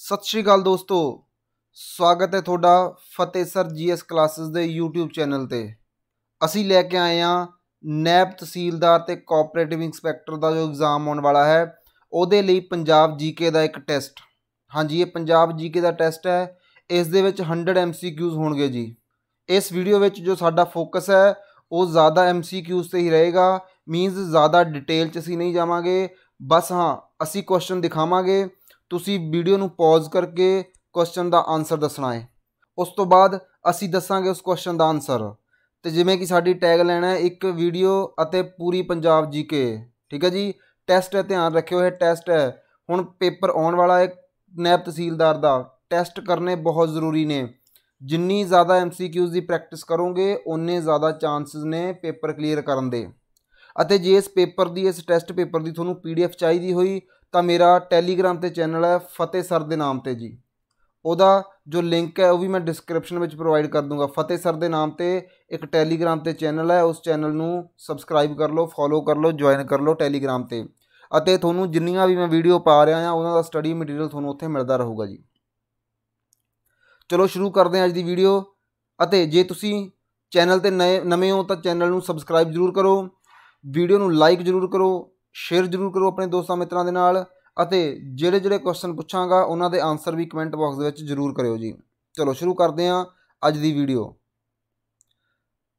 ਸਤਿ ਸ਼੍ਰੀ ਅਕਾਲ ਦੋਸਤੋ ਸਵਾਗਤ ਹੈ ਤੁਹਾਡਾ ਫਤਿਹ ਸਰ ਜੀਐਸ ਕਲਾਸਿਸ ਦੇ YouTube ਚੈਨਲ ਤੇ ਅਸੀਂ ਲੈ ਕੇ ਆਏ ਆ ਨੈਬ ਤਹਿਸੀਲਦਾਰ ਤੇ ਕੋਆਪਰੇਟਿਵ ਇੰਸਪੈਕਟਰ ਦਾ ਜੋ ਐਗਜ਼ਾਮ ਆਉਣ ਵਾਲਾ ਹੈ ਉਹਦੇ ਲਈ ਪੰਜਾਬ ਜੀਕੇ ਦਾ ਇੱਕ ਟੈਸਟ ਹਾਂਜੀ ਇਹ ਪੰਜਾਬ ਜੀਕੇ ਦਾ ਟੈਸਟ ਹੈ ਇਸ ਦੇ ਵਿੱਚ 100 MCQs ਹੋਣਗੇ ਜੀ ਇਸ ਵੀਡੀਓ ਵਿੱਚ ਜੋ ਸਾਡਾ ਫੋਕਸ ਹੈ ਉਹ ਜ਼ਿਆਦਾ MCQs ਤੇ ਹੀ ਰਹੇਗਾ ਮੀਨਸ ਜ਼ਿਆਦਾ ਡਿਟੇਲ 'ਚ ਅਸੀਂ ਨਹੀਂ ਜਾਵਾਂਗੇ ਬਸ ਹਾਂ ਅਸੀਂ ਕੁਐਸਚਨ ਦਿਖਾਵਾਂਗੇ ਤੁਸੀਂ ਵੀਡੀਓ ਨੂੰ ਪੌਜ਼ ਕਰਕੇ ਕੁਐਸਚਨ ਦਾ ਆਨਸਰ ਦੱਸਣਾ ਹੈ ਉਸ ਤੋਂ ਬਾਅਦ ਅਸੀਂ ਦੱਸਾਂਗੇ ਉਸ ਕੁਐਸਚਨ ਦਾ ਆਨਸਰ ਤੇ ਜਿਵੇਂ ਕਿ ਸਾਡੀ ਟੈਗ ਲੈਣਾ ਹੈ ਇੱਕ ਵੀਡੀਓ ਅਤੇ ਪੂਰੀ ਪੰਜਾਬ ਜੀਕੇ ਠੀਕ ਹੈ ਜੀ ਟੈਸਟ ਹੈ ਧਿਆਨ ਰੱਖਿਓ ਇਹ ਟੈਸਟ ਹੈ ਹੁਣ ਪੇਪਰ ਆਉਣ ਵਾਲਾ ਹੈ ਨੈਬ ਤਹਿਸੀਲਦਾਰ ਦਾ ਟੈਸਟ ਕਰਨੇ ਬਹੁਤ ਜ਼ਰੂਰੀ ਨੇ ਜਿੰਨੀ ਜ਼ਿਆਦਾ ਐਮਸੀਕਿਊਜ਼ ਦੀ ਪ੍ਰੈਕਟਿਸ ਕਰੋਗੇ ਓਨੇ ਜ਼ਿਆਦਾ ਚਾਂਸਸ ਨੇ ਪੇਪਰ ਕਲੀਅਰ ਕਰਨ ਦੇ ਅਤੇ ਜੇ ਇਸ ਪੇਪਰ ਦੀ ਇਸ ਟੈਸਟ ਪੇਪਰ ਦੀ ਤੁਹਾਨੂੰ ਪੀਡੀਐਫ ਚਾਹੀਦੀ ਹੋਈ ਤਾਂ ਮੇਰਾ ਟੈਲੀਗ੍ਰਾਮ ਤੇ ਚੈਨਲ ਹੈ ਫਤਿਹ ਸਰ ਦੇ ਨਾਮ ਤੇ ਜੀ ਉਹਦਾ ਜੋ ਲਿੰਕ ਹੈ ਉਹ ਵੀ ਮੈਂ ਡਿਸਕ੍ਰਿਪਸ਼ਨ ਵਿੱਚ ਪ੍ਰੋਵਾਈਡ ਕਰ ਦੂੰਗਾ ਫਤਿਹ ਸਰ ਦੇ ਨਾਮ ਤੇ ਇੱਕ ਟੈਲੀਗ੍ਰਾਮ ਤੇ ਚੈਨਲ ਹੈ ਉਸ ਚੈਨਲ ਨੂੰ ਸਬਸਕ੍ਰਾਈਬ ਕਰ ਲਓ ਫੋਲੋ ਕਰ ਲਓ ਜੁਆਇਨ ਕਰ ਲਓ ਟੈਲੀਗ੍ਰਾਮ ਤੇ ਅਤੇ ਤੁਹਾਨੂੰ ਜਿੰਨੀਆਂ ਵੀ ਮੈਂ ਵੀਡੀਓ ਪਾ ਰਿਹਾ ਹਾਂ ਉਹਨਾਂ ਦਾ ਸਟੱਡੀ ਮਟੀਰੀਅਲ ਤੁਹਾਨੂੰ ਉੱਥੇ ਮਿਲਦਾ ਰਹੂਗਾ ਜੀ ਚਲੋ ਸ਼ੁਰੂ ਕਰਦੇ ਹਾਂ ਅੱਜ ਦੀ ਵੀਡੀਓ ਅਤੇ ਜੇ ਤੁਸੀਂ ਚੈਨਲ ਤੇ ਨਵੇਂ ਹੋ ਤਾਂ ਚੈਨਲ ਨੂੰ ਸਬਸਕ੍ਰਾਈਬ ਜ਼ਰੂਰ ਕਰੋ ਵੀਡੀਓ ਨੂੰ ਲਾਈਕ ਜ਼ਰੂਰ ਕਰੋ ਸ਼ੇਅਰ ਜ਼ਰੂਰ ਕਰੋ ਆਪਣੇ ਦੋਸਤਾਂ ਮਿੱਤਰਾਂ ਦੇ ਨਾਲ ਅਤੇ ਜਿਹੜੇ ਜਿਹੜੇ ਕੁਐਸਚਨ ਪੁੱਛਾਂਗਾ ਉਹਨਾਂ ਦੇ ਆਨਸਰ ਵੀ ਕਮੈਂਟ ਬਾਕਸ ਦੇ ਵਿੱਚ ਜ਼ਰੂਰ ਕਰਿਓ ਜੀ ਚਲੋ ਸ਼ੁਰੂ ਕਰਦੇ ਹਾਂ ਅੱਜ ਦੀ ਵੀਡੀਓ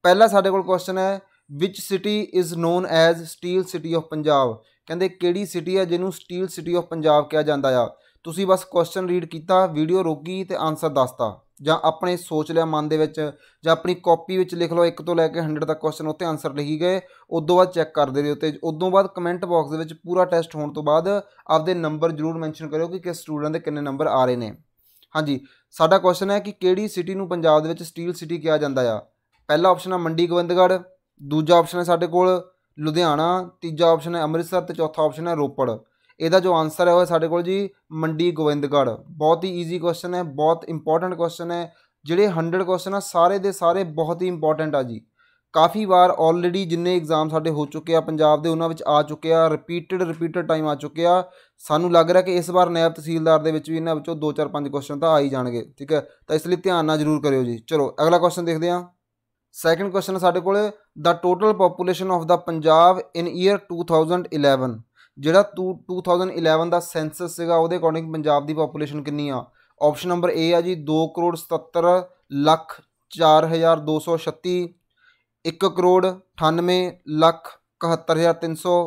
ਪਹਿਲਾ ਸਾਡੇ ਕੋਲ ਕੁਐਸਚਨ ਹੈ which city is known as steel city of Punjab ਕਹਿੰਦੇ ਕਿਹੜੀ ਸਿਟੀ ਹੈ ਜਿਹਨੂੰ ਸਟੀਲ ਸਿਟੀ ਆਫ ਪੰਜਾਬ ਕਿਹਾ ਜਾਂਦਾ ਆ ਤੁਸੀਂ ਬਸ ਕੁਐਸਚਨ ਰੀਡ ਕੀਤਾ ਵੀਡੀਓ ਰੋਕੀ ਤੇ ਆਨਸਰ ਦੱਸਤਾ ਜਾਂ ਆਪਣੇ ਸੋਚ ਲਿਆ ਮਨ ਦੇ ਵਿੱਚ ਜਾਂ ਆਪਣੀ ਕਾਪੀ ਵਿੱਚ ਲਿਖ ਲਓ 1 ਤੋਂ ਲੈ ਕੇ 100 ਤੱਕ ਕੁਐਸਚਨ ਉੱਤੇ ਆਨਸਰ ਲਿਖੀ ਗਏ ਉਦੋਂ ਬਾਅਦ ਚੈੱਕ ਕਰਦੇ ਰਹੋ ਤੇ ਉਦੋਂ ਬਾਅਦ ਕਮੈਂਟ ਬਾਕਸ ਦੇ ਵਿੱਚ ਪੂਰਾ ਟੈਸਟ ਹੋਣ ਤੋਂ ਬਾਅਦ ਆਪਦੇ ਨੰਬਰ ਜ਼ਰੂਰ ਮੈਂਸ਼ਨ ਕਰਿਓ ਕਿ ਕਿਸ ਸਟੂਡੈਂਟ ਦੇ ਕਿੰਨੇ ਨੰਬਰ ਆ ਰਹੇ ਨੇ ਹਾਂਜੀ ਸਾਡਾ ਕੁਐਸਚਨ ਹੈ ਕਿ ਕਿਹੜੀ ਸਿਟੀ ਨੂੰ ਪੰਜਾਬ ਦੇ ਵਿੱਚ ਸਟੀਲ ਸਿਟੀ ਕਿਹਾ ਜਾਂਦਾ ਆ ਪਹਿਲਾ ਆਪਸ਼ਨ ਹੈ ਮੰਡੀ ਗਵਿੰਦਗੜ ਦੂਜਾ ਆਪਸ਼ਨ ਹੈ ਸਾਡੇ ਕੋਲ ਲੁਧਿਆਣਾ ਤੀਜਾ ਆਪਸ਼ਨ ਹੈ ਅੰਮ੍ਰਿਤਸਰ ਤੇ ਚੌਥਾ ਆਪਸ਼ਨ ਹੈ ਰੋਪੜ ਇਹਦਾ ਜੋ ਆਨਸਰ ਹੈ ਉਹ ਸਾਡੇ ਕੋਲ ਜੀ ਮੰਡੀ ਗੋਵਿੰਦਗੜ ਬਹੁਤ ਹੀ ਈਜ਼ੀ ਕੁਐਸਚਨ ਹੈ ਬਹੁਤ ਇੰਪੋਰਟੈਂਟ ਕੁਐਸਚਨ ਹੈ ਜਿਹੜੇ 100 ਕੁਐਸਚਨ ਆ ਸਾਰੇ ਦੇ ਸਾਰੇ ਬਹੁਤ ਹੀ ਇੰਪੋਰਟੈਂਟ ਆ ਜੀ ਕਾਫੀ ਵਾਰ ਆਲਰੇਡੀ ਜਿੰਨੇ ਐਗਜ਼ਾਮ ਸਾਡੇ ਹੋ ਚੁੱਕੇ ਆ ਪੰਜਾਬ ਦੇ ਉਹਨਾਂ ਵਿੱਚ ਆ ਚੁੱਕੇ ਆ ਰਿਪੀਟਡ ਰਿਪੀਟਡ ਟਾਈਮ ਆ ਚੁੱਕੇ ਆ ਸਾਨੂੰ ਲੱਗ ਰਿਹਾ ਕਿ ਇਸ ਵਾਰ ਨਾਇਬ ਤਹਿਸੀਲਦਾਰ ਦੇ ਵਿੱਚ ਵੀ ਇਹਨਾਂ ਵਿੱਚੋਂ 2-4-5 ਕੁਐਸਚਨ ਤਾਂ ਆ ਹੀ ਜਾਣਗੇ ਠੀਕ ਹੈ ਤਾਂ ਇਸ ਲਈ ਧਿਆਨ ਨਾਲ ਜ਼ਰੂਰ ਕਰਿਓ ਜੀ ਚਲੋ ਅਗਲਾ ਕੁਐਸਚਨ ਦੇਖਦੇ ਆ ਸੈਕੰਡ ਕੁਐਸਚਨ ਸਾਡੇ ਕੋਲ the total population of the Punjab in year 2011 ਜਿਹੜਾ 2011 ਦਾ ਸੈਂਸਸ ਸੀਗਾ ਉਹਦੇ ਅਕੋਰਡਿੰਗ ਪੰਜਾਬ ਦੀ ਪੋਪੂਲੇਸ਼ਨ ਕਿੰਨੀ ਆ ਆਪਸ਼ਨ ਨੰਬਰ A ਆ ਜੀ 2 ਕਰੋੜ 77 ਲੱਖ 4236 1 ਕਰੋੜ 98 ਲੱਖ 71392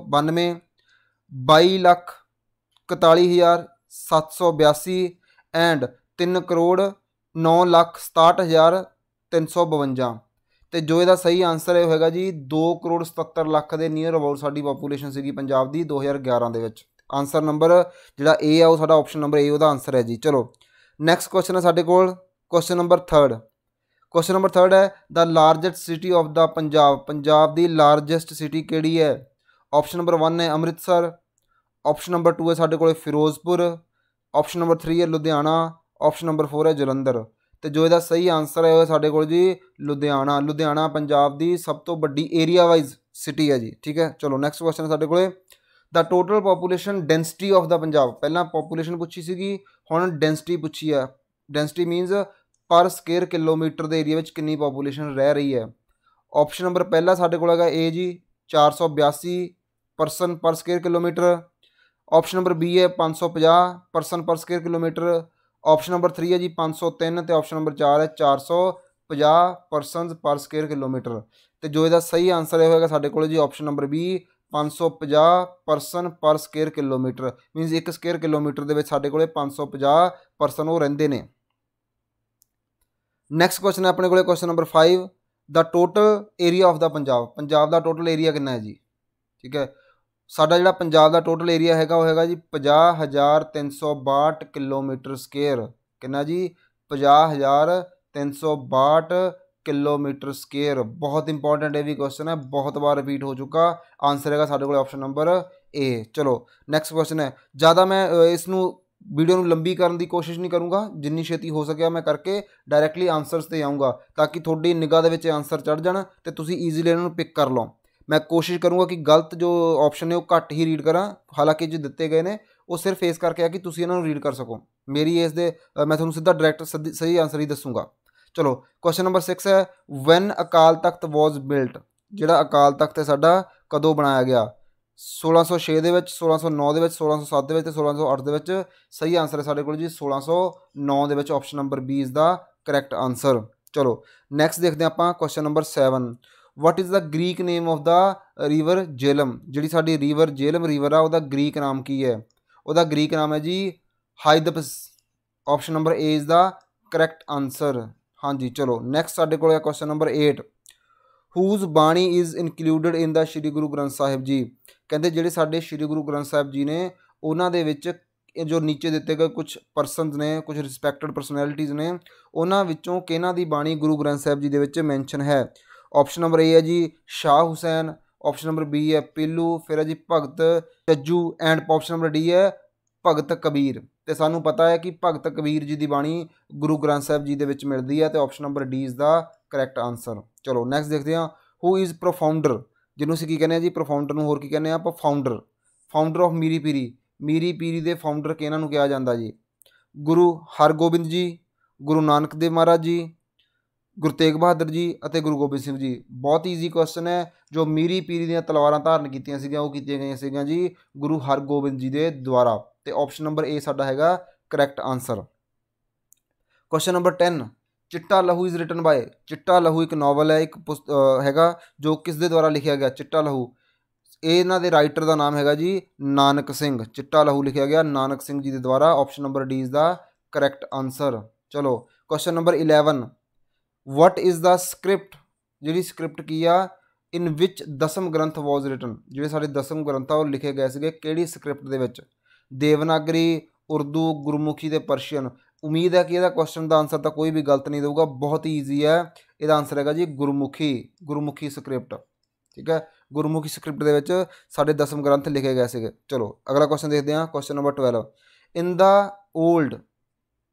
22 ਲੱਖ 41782 ਐਂਡ 3 ਕਰੋੜ 9 ਲੱਖ 67352 ਤੇ ਜੋ ਇਹਦਾ ਸਹੀ ਆਨਸਰ ਇਹ ਹੋਏਗਾ ਜੀ 2 ਕਰੋੜ 77 ਲੱਖ ਦੇ ਨੀਅਰ ਅਬਾਊਟ ਸਾਡੀ ਪੋਪੂਲੇਸ਼ਨ ਸੀਗੀ ਪੰਜਾਬ ਦੀ 2011 ਦੇ ਵਿੱਚ ਆਨਸਰ ਨੰਬਰ ਜਿਹੜਾ A ਆ ਉਹ ਸਾਡਾ ਆਪਸ਼ਨ ਨੰਬਰ A ਉਹਦਾ ਆਨਸਰ ਹੈ ਜੀ ਚਲੋ ਨੈਕਸਟ ਕੁਐਸਚਨ ਹੈ ਸਾਡੇ ਕੋਲ ਕੁਐਸਚਨ ਨੰਬਰ 3 ਕੁਐਸਚਨ ਨੰਬਰ 3 ਹੈ the largest city of the Punjab Punjab ਦੀ ਲਾਰਜੈਸਟ ਸਿਟੀ ਕਿਹੜੀ ਹੈ ਆਪਸ਼ਨ ਨੰਬਰ 1 ਹੈ ਅੰਮ੍ਰਿਤਸਰ ਆਪਸ਼ਨ ਨੰਬਰ 2 ਹੈ ਸਾਡੇ ਕੋਲੇ ਫਿਰੋਜ਼ਪੁਰ ਆਪਸ਼ਨ ਨੰਬਰ 3 ਹੈ ਲੁਧਿਆਣਾ ਆਪਸ਼ਨ ਨੰਬਰ 4 ਹੈ ਜਲੰਧਰ ਤੇ ਜੋ ਇਹਦਾ ਸਹੀ ਆਨਸਰ ਹੈ ਉਹ ਸਾਡੇ ਕੋਲ ਜੀ ਲੁਧਿਆਣਾ ਲੁਧਿਆਣਾ ਪੰਜਾਬ ਦੀ ਸਭ ਤੋਂ ਵੱਡੀ ਏਰੀਆ ਵਾਈਜ਼ ਸਿਟੀ ਹੈ ਜੀ ਠੀਕ ਹੈ ਚਲੋ ਨੈਕਸਟ ਕੁਐਸਚਨ ਸਾਡੇ ਕੋਲੇ the total population density of the Punjab ਪਹਿਲਾਂ ਪੋਪੂਲੇਸ਼ਨ ਪੁੱਛੀ ਸੀਗੀ ਹੁਣ ਡੈਂਸਿਟੀ ਪੁੱਛੀ ਆ density means per square kilometre ਦੇ ਏਰੀਆ ਵਿੱਚ ਕਿੰਨੀ ਪੋਪੂਲੇਸ਼ਨ ਰਹਿ ਰਹੀ ਹੈ ਆਪਸ਼ਨ ਨੰਬਰ ਪਹਿਲਾ ਸਾਡੇ ਕੋਲ ਹੈਗਾ ਏ ਜੀ 482 person per square kilometre option number B ਹੈ 550 person per square kilometre option number 3 ਹੈ ਜੀ 503 ਤੇ ਆਪਸ਼ਨ ਨੰਬਰ 4 ਹੈ 450 ਪਰਸਨਸ ਪਰ ਸਕੁਅਰ ਕਿਲੋਮੀਟਰ ਤੇ ਜੋ ਇਹਦਾ ਸਹੀ ਆਨਸਰ ਇਹ ਹੋਏਗਾ ਸਾਡੇ ਕੋਲ ਜੀ option number B 550 person per square kilometre means 1 square kilometre ਦੇ ਵਿੱਚ ਸਾਡੇ ਕੋਲੇ 550 ਪਰਸਨ ਉਹ ਰਹਿੰਦੇ ਨੇ ਨੈਕਸਟ ਕੁਐਸਚਨ ਹੈ ਆਪਣੇ ਕੋਲੇ question number 5 the total area of the Punjab Punjab ਦਾ ਟੋਟਲ ਏਰੀਆ ਕਿੰਨਾ ਹੈ ਜੀ ਠੀਕ ਹੈ ਸਾਡਾ ਜਿਹੜਾ ਪੰਜਾਬ ਦਾ ਟੋਟਲ ਏਰੀਆ ਹੈਗਾ ਉਹ ਹੈਗਾ ਜੀ 50362 ਕਿਲੋਮੀਟਰ ਸਕੁਅਰ ਕਿੰਨਾ ਜੀ 50362 ਕਿਲੋਮੀਟਰ ਸਕੁਅਰ ਬਹੁਤ ਇੰਪੋਰਟੈਂਟ ਹੈ ਵੀ ਕੁਐਸਚਨ ਹੈ ਬਹੁਤ ਵਾਰ ਰਿਪੀਟ ਹੋ ਚੁੱਕਾ ਆਨਸਰ ਹੈਗਾ ਸਾਡੇ ਕੋਲ ਆਪਸ਼ਨ ਨੰਬਰ ਏ ਚਲੋ ਨੈਕਸਟ ਕੁਐਸਚਨ ਹੈ ਜਿਆਦਾ ਮੈਂ ਇਸ ਨੂੰ ਵੀਡੀਓ ਨੂੰ ਲੰਬੀ ਕਰਨ ਦੀ ਕੋਸ਼ਿਸ਼ ਨਹੀਂ ਕਰੂੰਗਾ ਜਿੰਨੀ ਛੇਤੀ ਹੋ ਸਕਿਆ ਮੈਂ ਕਰਕੇ ਡਾਇਰੈਕਟਲੀ ਆਨਸਰਸ ਤੇ ਆਉਂਗਾ ਤਾਂ ਕਿ ਤੁਹਾਡੀ ਨਿਗਾਹ ਦੇ ਵਿੱਚ ਆਨਸਰ ਚੜ ਜਾਣ ਤੇ ਤੁਸੀਂ ਈਜ਼ੀਲੀ ਇਹਨਾਂ ਨੂੰ ਪਿਕ ਕਰ ਲਓ ਮੈਂ ਕੋਸ਼ਿਸ਼ ਕਰੂੰਗਾ ਕਿ ਗਲਤ ਜੋ ਆਪਸ਼ਨ ਨੇ ਉਹ ਘੱਟ ਹੀ ਰੀਡ ਕਰਾਂ ਹਾਲਾਂਕਿ ਜੋ ਦਿੱਤੇ ਗਏ ਨੇ ਉਹ ਸਿਰਫ ਇਸ ਕਰਕੇ ਆ ਕਿ ਤੁਸੀਂ ਇਹਨਾਂ ਨੂੰ ਰੀਡ ਕਰ ਸਕੋ ਮੇਰੀ ਇਸ ਦੇ ਮੈਂ ਤੁਹਾਨੂੰ ਸਿੱਧਾ ਡਾਇਰੈਕਟ ਸਹੀ ਆਨਸਰ ਹੀ ਦੱਸੂਗਾ ਚਲੋ ਕੁਐਸਚਨ ਨੰਬਰ 6 ਹੈ ਵੈਨ ਅਕਾਲ ਤਖਤ ਵਾਸ ਬਿਲਟ ਜਿਹੜਾ ਅਕਾਲ ਤਖਤ ਹੈ ਸਾਡਾ ਕਦੋਂ ਬਣਾਇਆ ਗਿਆ 1606 ਦੇ ਵਿੱਚ 1609 ਦੇ ਵਿੱਚ 1607 ਦੇ ਵਿੱਚ ਤੇ 1608 ਦੇ ਵਿੱਚ ਸਹੀ ਆਨਸਰ ਹੈ ਸਾਡੇ ਕੋਲ ਜੀ 1609 ਦੇ ਵਿੱਚ ਆਪਸ਼ਨ ਨੰਬਰ B ਇਸ ਦਾ ਕਰੈਕਟ ਆਨਸਰ ਚਲੋ ਨੈਕਸਟ ਦੇਖਦੇ ਆਪਾਂ question number 7 what is the Greek name of the river Jhelum ਜਿਹੜੀ ਸਾਡੀ ਰਿਵਰ ਜੇਲਮ ਰਿਵਰ ਆ ਉਹਦਾ ਗ੍ਰੀਕ ਨਾਮ ਕੀ ਹੈ ਉਹਦਾ ਗ੍ਰੀਕ ਨਾਮ ਹੈ ਜੀ Hydaspes option number A is the correct answer ਹਾਂਜੀ ਚਲੋ ਨੈਕਸਟ ਸਾਡੇ ਕੋਲ ਹੈ question number 8 whose bani is included in the Shri Guru Granth Sahib ji ਕਹਿੰਦੇ ਜਿਹੜੇ ਸਾਡੇ ਸ਼੍ਰੀ ਗੁਰੂ ਗ੍ਰੰਥ ਸਾਹਿਬ ਜੀ ਨੇ ਉਹਨਾਂ ਦੇ ਵਿੱਚ ਜੋ ਨੀਚੇ ਦਿੱਤੇ ਗਏ ਕੁਝ ਪਰਸਨਸ ਨੇ ਕੁਝ ਰਿਸਪੈਕਟਡ ਪਰਸਨੈਲਿਟੀਜ਼ ਨੇ ਉਹਨਾਂ ਵਿੱਚੋਂ ਕਿਹਨਾਂ ਦੀ ਬਾਣੀ ਗੁਰੂ ਗ੍ਰੰਥ ਸਾਹਿਬ ਜੀ ਦੇ ਵਿੱਚ ਮੈਂਸ਼ਨ ਹੈ ਆਪਸ਼ਨ ਨੰਬਰ ਏ ਹੈ ਜੀ Shah Hussain option number B ਹੈ ਪੀਲੂ ਫਿਰ ਹੈ ਜੀ Bhagat Chajju and option number D ਹੈ ਭਗਤ ਕਬੀਰ ਤੇ ਸਾਨੂੰ ਪਤਾ ਹੈ ਕਿ ਭਗਤ ਕਬੀਰ ਜੀ ਦੀ ਬਾਣੀ ਗੁਰੂ ਗ੍ਰੰਥ ਸਾਹਿਬ ਜੀ ਦੇ ਵਿੱਚ ਮਿਲਦੀ ਹੈ ਤੇ ਆਪਸ਼ਨ ਨੰਬਰ ਡੀ ਇਸ ਦਾ ਕਰੈਕਟ ਆਨਸਰ ਚਲੋ ਨੈਕਸਟ ਦੇਖਦੇ ਹਾਂ ਹੂ ਇਜ਼ ਪ੍ਰੋਫਾਊਂਡਰ ਜਿਹਨੂੰ ਅਸੀਂ ਕੀ ਕਹਿੰਦੇ ਹਾਂ ਜੀ ਪ੍ਰੋਫਾਊਂਡਰ ਨੂੰ ਹੋਰ ਕੀ ਕਹਿੰਦੇ ਆ ਆਪਾਂ ਫਾਊਂਡਰ ਫਾਊਂਡਰ ਆਫ ਮੀਰੀ ਪੀਰੀ ਮੀਰੀ ਪੀਰੀ ਦੇ ਫਾਊਂਡਰ ਕਿਹਨਾਂ ਨੂੰ ਕਿਹਾ ਜਾਂਦਾ ਜੀ ਗੁਰੂ ਹਰਗੋਬਿੰਦ ਜੀ ਗੁਰੂ ਨਾਨਕ ਦੇਵ ਮਹਾਰਾਜ ਜੀ ਗੁਰੂ ਤੇਗ ਬਹਾਦਰ ਜੀ ਅਤੇ ਗੁਰੂ ਗੋਬਿੰਦ ਸਿੰਘ ਜੀ ਬਹੁਤ ਈਜ਼ੀ ਕੁਐਸਚਨ ਹੈ ਜੋ ਮੀਰੀ ਪੀਰੀ ਦੀਆਂ ਤਲਵਾਰਾਂ ਧਾਰਨ ਕੀਤੀਆਂ ਸੀਗੀਆਂ ਉਹ ਕੀਤੀਆਂ ਗਈਆਂ ਸੀਗੀਆਂ ਜੀ ਗੁਰੂ ਹਰਗੋਬਿੰਦ ਜੀ ਦੇ ਦੁਆਰਾ ਤੇ ਆਪਸ਼ਨ ਨੰਬਰ ਏ ਸਾਡਾ ਹੈਗਾ ਕਰੈਕਟ ਆਨਸਰ ਕੁਐਸਚਨ ਨੰਬਰ 10 ਚਿੱਟਾ ਲਹੂ ਇਜ਼ ਰਿਟਨ ਬਾਏ ਚਿੱਟਾ ਲਹੂ ਇੱਕ ਨੋਵਲ ਹੈ ਇੱਕ ਹੈਗਾ ਜੋ ਕਿਸ ਦੇ ਦੁਆਰਾ ਲਿਖਿਆ ਗਿਆ ਚਿੱਟਾ ਲਹੂ ਇਹ ਇਹਨਾਂ ਦੇ ਰਾਈਟਰ ਦਾ ਨਾਮ ਹੈਗਾ ਜੀ ਨਾਨਕ ਸਿੰਘ ਚਿੱਟਾ ਲਹੂ ਲਿਖਿਆ ਗਿਆ ਨਾਨਕ ਸਿੰਘ ਜੀ ਦੇ ਦੁਆਰਾ option number D is the correct answer ਚਲੋ question number 11 what is the script ਜਿਹੜੀ ਸਕ੍ਰਿਪਟ ਕੀ ਆ ਇਨ ਵਿਚ ਦਸਮ ਗ੍ਰੰਥ ਵਾਸ ਰਿਟਨ ਜਿਹੜੇ ਸਾਡੇ ਦਸਮ ਗ੍ਰੰਥ ਆ ਉਹ ਲਿਖੇ ਗਏ ਸੀਗੇ ਕਿਹੜੀ ਸਕ੍ਰਿਪਟ ਦੇ ਵਿੱਚ ਦੇਵਨਾਗਰੀ ਉਰਦੂ ਗੁਰਮੁਖੀ ਤੇ ਪਰਸ਼ੀਅਨ ਉਮੀਦ ਹੈ ਕਿ ਇਹਦਾ ਕੁਐਸਚਨ ਦਾ ਆਨਸਰ ਤਾਂ ਕੋਈ ਵੀ ਗਲਤ ਨਹੀਂ ਦੇਊਗਾ ਬਹੁਤ ਈਜ਼ੀ ਹੈ ਇਹਦਾ ਆਨਸਰ ਹੈਗਾ ਜੀ ਗੁਰਮੁਖੀ ਗੁਰਮੁਖੀ ਸਕ੍ਰਿਪਟ ਠੀਕ ਹੈ ਗੁਰਮੁਖੀ ਸਕ੍ਰਿਪਟ ਦੇ ਵਿੱਚ ਸਾਡੇ ਦਸਮ ਗ੍ਰੰਥ ਲਿਖੇ ਗਏ ਸੀਗੇ ਚਲੋ ਅਗਲਾ ਕੁਐਸਚਨ ਦੇਖਦੇ ਹਾਂ question number 12 in the old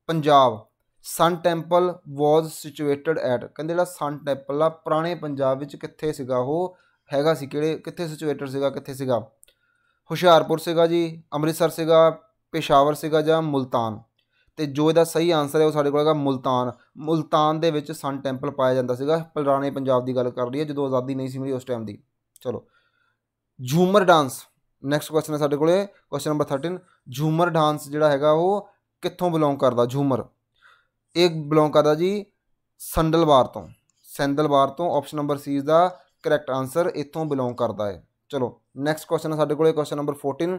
Punjab sun temple was situated at ਕਹਿੰਦੇ ਜਿਹੜਾ ਸਨ ਟੈਂਪਲ ਆ ਪੁਰਾਣੇ ਪੰਜਾਬ ਵਿੱਚ ਕਿੱਥੇ ਸੀਗਾ ਉਹ ਹੈਗਾ ਸੀ ਕਿਹੜੇ ਕਿੱਥੇ ਸਿਚੁਏਟਡ ਸੀਗਾ ਕਿੱਥੇ ਸੀਗਾ ਹੁਸ਼ਿਆਰਪੁਰ ਸੀਗਾ ਜੀ ਅੰਮ੍ਰਿਤਸਰ ਸੀਗਾ ਪੇਸ਼ਾਵਰ ਸੀਗਾ ਜਾਂ ਮੁਲਤਾਨ ਤੇ ਜੋ ਇਹਦਾ ਸਹੀ ਆਨਸਰ ਹੈ ਉਹ ਸਾਡੇ ਕੋਲ ਹੈਗਾ ਮੁਲਤਾਨ ਮੁਲਤਾਨ ਦੇ ਵਿੱਚ ਸਨ ਟੈਂਪਲ ਪਾਇਆ ਜਾਂਦਾ ਸੀਗਾ ਪੁਰਾਣੇ ਪੰਜਾਬ ਦੀ ਗੱਲ ਕਰ ਰਹੀ ਹੈ ਜਦੋਂ ਆਜ਼ਾਦੀ ਨਹੀਂ ਸੀ ਮਿਲੀ ਉਸ ਟਾਈਮ ਦੀ ਚਲੋ ਝੂਮਰ ਡਾਂਸ ਨੈਕਸਟ ਕੁਐਸਚਨ ਹੈ ਸਾਡੇ ਕੋਲੇ ਕੁਐਸਚਨ ਨੰਬਰ 13 ਝੂਮਰ ਡਾਂਸ ਜਿਹੜਾ ਹੈਗਾ ਉਹ ਕਿੱਥੋਂ ਬਿਲੋਂਗ ਕਰਦਾ ਝੂਮਰ ਇਹ ਬਿਲੋਂਗ ਕਰਦਾ ਜੀ ਸੰਡਲਵਾਰ ਤੋਂ ਸੰਦਲਵਾਰ ਤੋਂ ਆਪਸ਼ਨ ਨੰਬਰ ਸੀ ਇਸ ਦਾ ਕਰੈਕਟ ਆਨਸਰ ਇੱਥੋਂ ਬਿਲੋਂਗ ਕਰਦਾ ਹੈ ਚਲੋ ਨੈਕਸਟ ਕੁਐਸਚਨ ਹੈ ਸਾਡੇ ਕੋਲੇ question number 14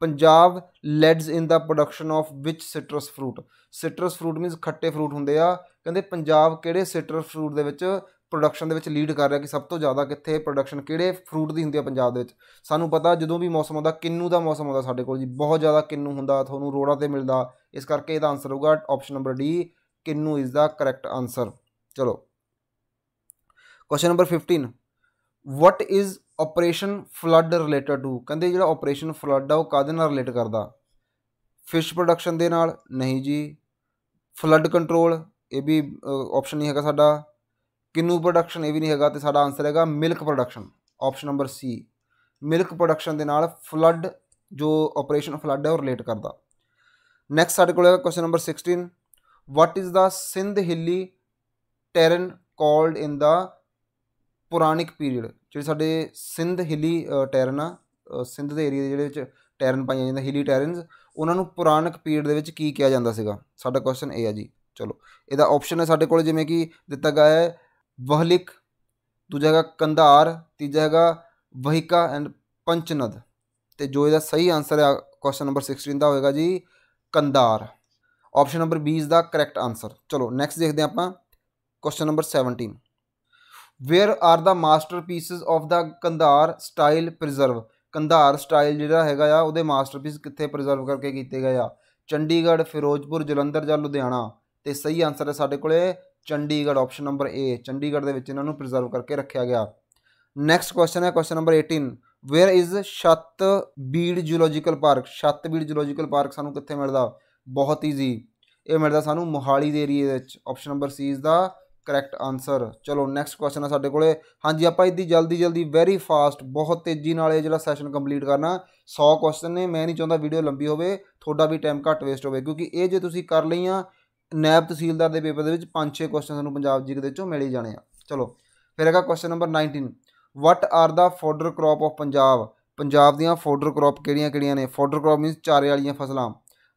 Punjab leads in the production of which citrus fruit citrus fruit means ਖੱਟੇ ਫਰੂਟ ਹੁੰਦੇ ਆ ਕਹਿੰਦੇ ਪੰਜਾਬ ਕਿਹੜੇ ਸਿਟਰਸ ਫਰੂਟ ਦੇ ਵਿੱਚ ਪ੍ਰੋਡਕਸ਼ਨ ਦੇ ਵਿੱਚ ਲੀਡ ਕਰ ਰਿਹਾ ਕਿ ਸਭ ਤੋਂ ਜ਼ਿਆਦਾ ਕਿੱਥੇ ਪ੍ਰੋਡਕਸ਼ਨ ਕਿਹੜੇ ਫਰੂਟ ਦੀ ਹੁੰਦੀ ਆ ਪੰਜਾਬ ਦੇ ਵਿੱਚ ਸਾਨੂੰ ਪਤਾ ਜਦੋਂ ਵੀ ਮੌਸਮ ਆਉਂਦਾ ਕਿੰਨੂ ਦਾ ਮੌਸਮ ਆਉਂਦਾ ਸਾਡੇ ਕੋਲ ਜੀ ਬਹੁਤ ਜ਼ਿਆਦਾ ਕਿੰਨੂ ਹੁੰਦਾ ਤੁਹਾਨੂੰ ਰੋੜਾ ਤੇ ਮਿਲਦਾ ਇਸ ਕਰਕੇ ਇਹਦਾ ਆਨਸਰ ਹੋਊਗਾ option number D kinnow is the correct answer ਚਲੋ question number 15 what is operation flood related to ਕਹਿੰਦੇ ਜਿਹੜਾ ਆਪਰੇਸ਼ਨ ਫਲੱਡ ਆ ਉਹ ਕਾਦੇ ਨਾਲ ਰਿਲੇਟ ਕਰਦਾ ਫਿਸ਼ ਪ੍ਰੋਡਕਸ਼ਨ ਦੇ ਨਾਲ ਨਹੀਂ ਜੀ ਫਲੱਡ ਕੰਟਰੋਲ ਇਹ ਵੀ ਆਪਸ਼ਨ ਨਹੀਂ ਹੈਗਾ ਸਾਡਾ ਕਿੰਨੂ ਪ੍ਰੋਡਕਸ਼ਨ ਇਹ ਵੀ ਨਹੀਂ ਹੈਗਾ ਤੇ ਸਾਡਾ ਆਨਸਰ ਹੈਗਾ milk production option number C milk production ਦੇ ਨਾਲ ਫਲੱਡ ਜੋ ਆਪਰੇਸ਼ਨ ਫਲੱਡ ਹੈ ਉਹ ਰਿਲੇਟ ਕਰਦਾ ਨੈਕਸਟ ਸਾਡੇ ਕੋਲ ਹੈਗਾ question number 16 what is the Sindh hilly terrain called in the Puranic period ਜਿਹੜੇ ਸਾਡੇ ਸਿੰਧ ਹਿੱਲੀ ਟੈਰਨ ਆ ਸਿੰਧ ਦੇ ਏਰੀਆ ਦੇ ਜਿਹੜੇ ਵਿੱਚ ਟੈਰਨ ਪਾਈਆਂ ਜਾਂਦਾ ਹਿੱਲੀ ਟੈਰਨਸ ਉਹਨਾਂ ਨੂੰ ਪੁਰਾਣਿਕ ਪੀਰੀਅਡ ਦੇ ਵਿੱਚ ਕੀ ਕਿਹਾ ਜਾਂਦਾ ਸੀਗਾ ਸਾਡਾ ਕੁਐਸਚਨ ਇਹ ਆ ਜੀ ਚਲੋ ਇਹਦਾ ਆਪਸ਼ਨ ਹੈ ਸਾਡੇ ਕੋਲ ਜਿਵੇਂ ਕਿ ਦਿੱਤਾ ਗਿਆ ਹੈ ਵਹਲਿਕ ਦੂਜਾ ਹੈਗਾ ਕੰਧਾਰ ਤੀਜਾ ਹੈਗਾ ਵਹਿਕਾ ਐਂਡ ਪੰਚਨਦ ਤੇ ਜੋ ਇਹਦਾ ਸਹੀ ਆਨਸਰ ਹੈ ਕੁਐਸਚਨ ਨੰਬਰ 16 ਦਾ ਹੋਏਗਾ ਜੀ Kandhar option number B is the correct answer ਚਲੋ ਨੈਕਸਟ ਦੇਖਦੇ ਆਪਾਂ question number 17 where are the masterpieces of the Kandhar style preserve Kandhar style ਜਿਹੜਾ ਹੈਗਾ ਆ ਉਹਦੇ ਮਾਸਟਰਪੀਸ ਕਿੱਥੇ ਪ੍ਰੀਜ਼ਰਵ ਕਰਕੇ ਕੀਤੇ ਗਏ ਆ ਚੰਡੀਗੜ੍ਹ ਫਿਰੋਜ਼ਪੁਰ ਜਲੰਧਰ ਜਾਂ ਲੁਧਿਆਣਾ ਤੇ ਸਹੀ ਆਨਸਰ ਹੈ ਸਾਡੇ ਕੋਲੇ Chandigarh option number A Chandigarh ਦੇ ਵਿੱਚ ਇਹਨਾਂ ਨੂੰ ਪ੍ਰੀਜ਼ਰਵ ਕਰਕੇ ਰੱਖਿਆ ਗਿਆ ਨੈਕਸਟ ਕੁਐਸਚਨ ਹੈ question number 18 where is Chhat Bir ਜੂਲੋਜੀਕਲ park ਛੱਤ ਬੀੜ ਜੂਲੋਜੀਕਲ ਪਾਰਕ ਸਾਨੂੰ ਕਿੱਥੇ ਮਿਲਦਾ ਬਹੁਤ ਈਜ਼ੀ ਇਹ ਮਿਲਦਾ ਸਾਨੂੰ ਮੋਹਾਲੀ ਦੇ ਏਰੀਆ ਵਿੱਚ ਆਪਸ਼ਨ ਨੰਬਰ ਸੀ ਇਸ ਦਾ ਕਰੈਕਟ ਆਨਸਰ ਚਲੋ ਨੈਕਸਟ ਕੁਐਸਚਨ ਆ ਸਾਡੇ ਕੋਲੇ ਹਾਂਜੀ ਆਪਾਂ ਇਹਦੀ ਜਲਦੀ ਜਲਦੀ ਵੈਰੀ ਫਾਸਟ ਬਹੁਤ ਤੇਜ਼ੀ ਨਾਲ ਇਹ ਜਿਹੜਾ ਸੈਸ਼ਨ ਕੰਪਲੀਟ ਕਰਨਾ 100 ਕੁਐਸਚਨ ਨੇ ਮੈਂ ਨਹੀਂ ਚਾਹੁੰਦਾ ਵੀਡੀਓ ਲੰਬੀ ਹੋਵੇ ਤੁਹਾਡਾ ਵੀ ਟਾਈਮ ਘੱਟ ਵੇਸਟ ਹੋਵੇ ਕਿਉਂਕਿ ਇਹ ਜੇ ਤੁਸੀਂ ਕਰ ਲਈਆਂ ਨੈਬ ਤਹਿਸੀਲਦਾਰ ਦੇ ਪੇਪਰ ਦੇ ਵਿੱਚ 5-6 ਕੁਐਸਚਨ ਤੁਹਾਨੂੰ ਪੰਜਾਬ ਜੀਕ ਦੇ ਵਿੱਚੋਂ ਮਿਲ ਹੀ ਜਾਣੇ ਆ ਚਲੋ ਫਿਰ ਹੈਗਾ question number 19 what are the fodder crop of Punjab Punjab ਦੀਆਂ ਫੋਡਰ ਕ੍ਰੌਪ ਕਿਹੜੀਆਂ-ਕਿਹੜੀਆਂ ਨੇ ਫੋਡਰ ਕ੍ਰੌਪ ਮੀਨਸ ਚਾਰੇ ਵਾਲੀਆਂ ਫਸਲਾਂ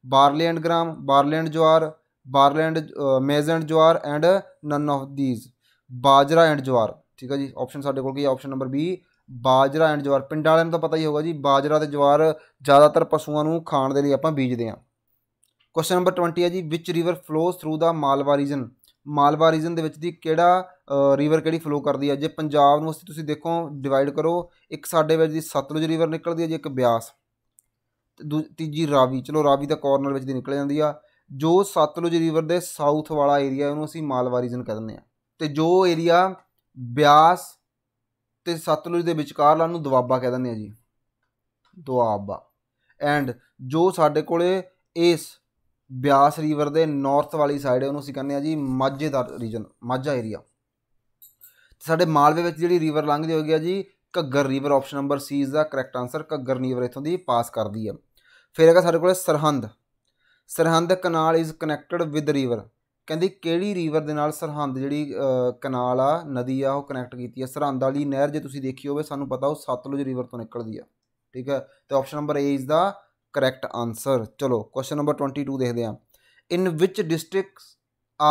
ਬਾਰਲੈਂਡ gram ਬਾਰਲੈਂਡ jowar barley and maize and jowar and none of these bajra and jowar ਠੀਕ ਹੈ ਜੀ ਆਪਸ਼ਨ ਸਾਡੇ ਕੋਲ ਕੀ option number B bajra and jowar ਪਿੰਡ ਵਾਲਿਆਂ ਨੂੰ ਤਾਂ ਪਤਾ ਹੀ ਹੋਗਾ ਜੀ ਬਾਜਰਾ ਤੇ ਜਵਾਰ ਜ਼ਿਆਦਾਤਰ ਪਸ਼ੂਆਂ ਨੂੰ ਖਾਣ ਦੇ ਲਈ ਆਪਾਂ ਬੀਜਦੇ ਆਂ ਕੁਐਸਚਨ ਨੰਬਰ 20 ਹੈ ਜੀ which river flows through the Malwa region Malwa region ਦੇ ਵਿੱਚ ਦੀ ਕਿਹੜਾ ਰਿਵਰ ਕਿਹੜੀ ਫਲੋ ਕਰਦੀ ਹੈ ਜੇ ਪੰਜਾਬ ਨੂੰ ਅਸੀਂ ਤੁਸੀਂ ਦੇਖੋ ਡਿਵਾਈਡ ਕਰੋ ਇੱਕ ਸਾਡੇ ਵਿੱਚ ਦੀ ਸਤਲੁਜ ਰਿਵਰ ਨਿਕਲਦੀ ਹੈ ਜੇ ਇੱਕ ਬਿਆਸ ਤੀਜੀ ਰਾਵੀ ਚਲੋ ਰਾਵੀ ਦਾ ਕਾਰਨਰ ਵਿੱਚ ਦੀ ਨਿਕਲ ਜਾਂਦੀ ਆ ਜੋ ਸਤਲੁਜ ਰਿਵਰ ਦੇ ਸਾਊਥ ਵਾਲਾ ਏਰੀਆ ਉਹਨੂੰ ਅਸੀਂ ਮਾਲਵਾ ਰੀਜਨ ਕਹਿੰਦੇ ਆ ਤੇ ਜੋ ਏਰੀਆ ਬਿਆਸ ਤੇ ਸਤਲੁਜ ਦੇ ਵਿਚਕਾਰਲਾ ਨੂੰ ਦੁਆਬਾ ਕਹਿ ਦਿੰਦੇ ਆ ਜੀ ਦੁਆਬਾ ਐਂਡ ਜੋ ਸਾਡੇ ਕੋਲੇ ਇਸ ਬਿਆਸ ਰਿਵਰ ਦੇ ਨਾਰਥ ਵਾਲੀ ਸਾਈਡ ਹੈ ਉਹਨੂੰ ਅਸੀਂ ਕਹਿੰਦੇ ਆ ਜੀ ਮਾਝੇ ਦਾ ਰੀਜਨ ਮਾਝਾ ਏਰੀਆ ਤੇ ਸਾਡੇ ਮਾਲਵੇ ਵਿੱਚ ਜਿਹੜੀ ਰਿਵਰ ਲੰਘਦੀ ਹੋ ਗਿਆ ਜੀ Ghaggar river option number C ਇਸ ਦਾ ਕਰੈਕਟ ਆਨਸਰ ਘੱਗਰ ਰਿਵਰ ਇਥੋਂ ਦੀ ਪਾਸ ਕਰਦੀ ਆ ਫਿਰ ਹੈਗਾ ਸਾਡੇ ਕੋਲ Sirhind Sirhind canal is connected with river ਕਹਿੰਦੀ ਕਿਹੜੀ ਰਿਵਰ ਦੇ ਨਾਲ ਸਰਹੰਦ ਜਿਹੜੀ ਕਨਾਲ ਆ ਨਦੀ ਆ ਉਹ ਕਨੈਕਟ ਕੀਤੀ ਆ ਸਰਹੰਦ ਵਾਲੀ ਨਹਿਰ ਜੇ ਤੁਸੀਂ ਦੇਖੀ ਹੋਵੇ ਸਾਨੂੰ ਪਤਾ ਉਹ ਸਤਲੁਜ ਰਿਵਰ ਤੋਂ ਨਿਕਲਦੀ ਆ ਠੀਕ ਹੈ ਤੇ option number A is the correct answer ਚਲੋ ਕੁਐਸਚਨ ਨੰਬਰ 22 ਦੇਖਦੇ ਆ in which districts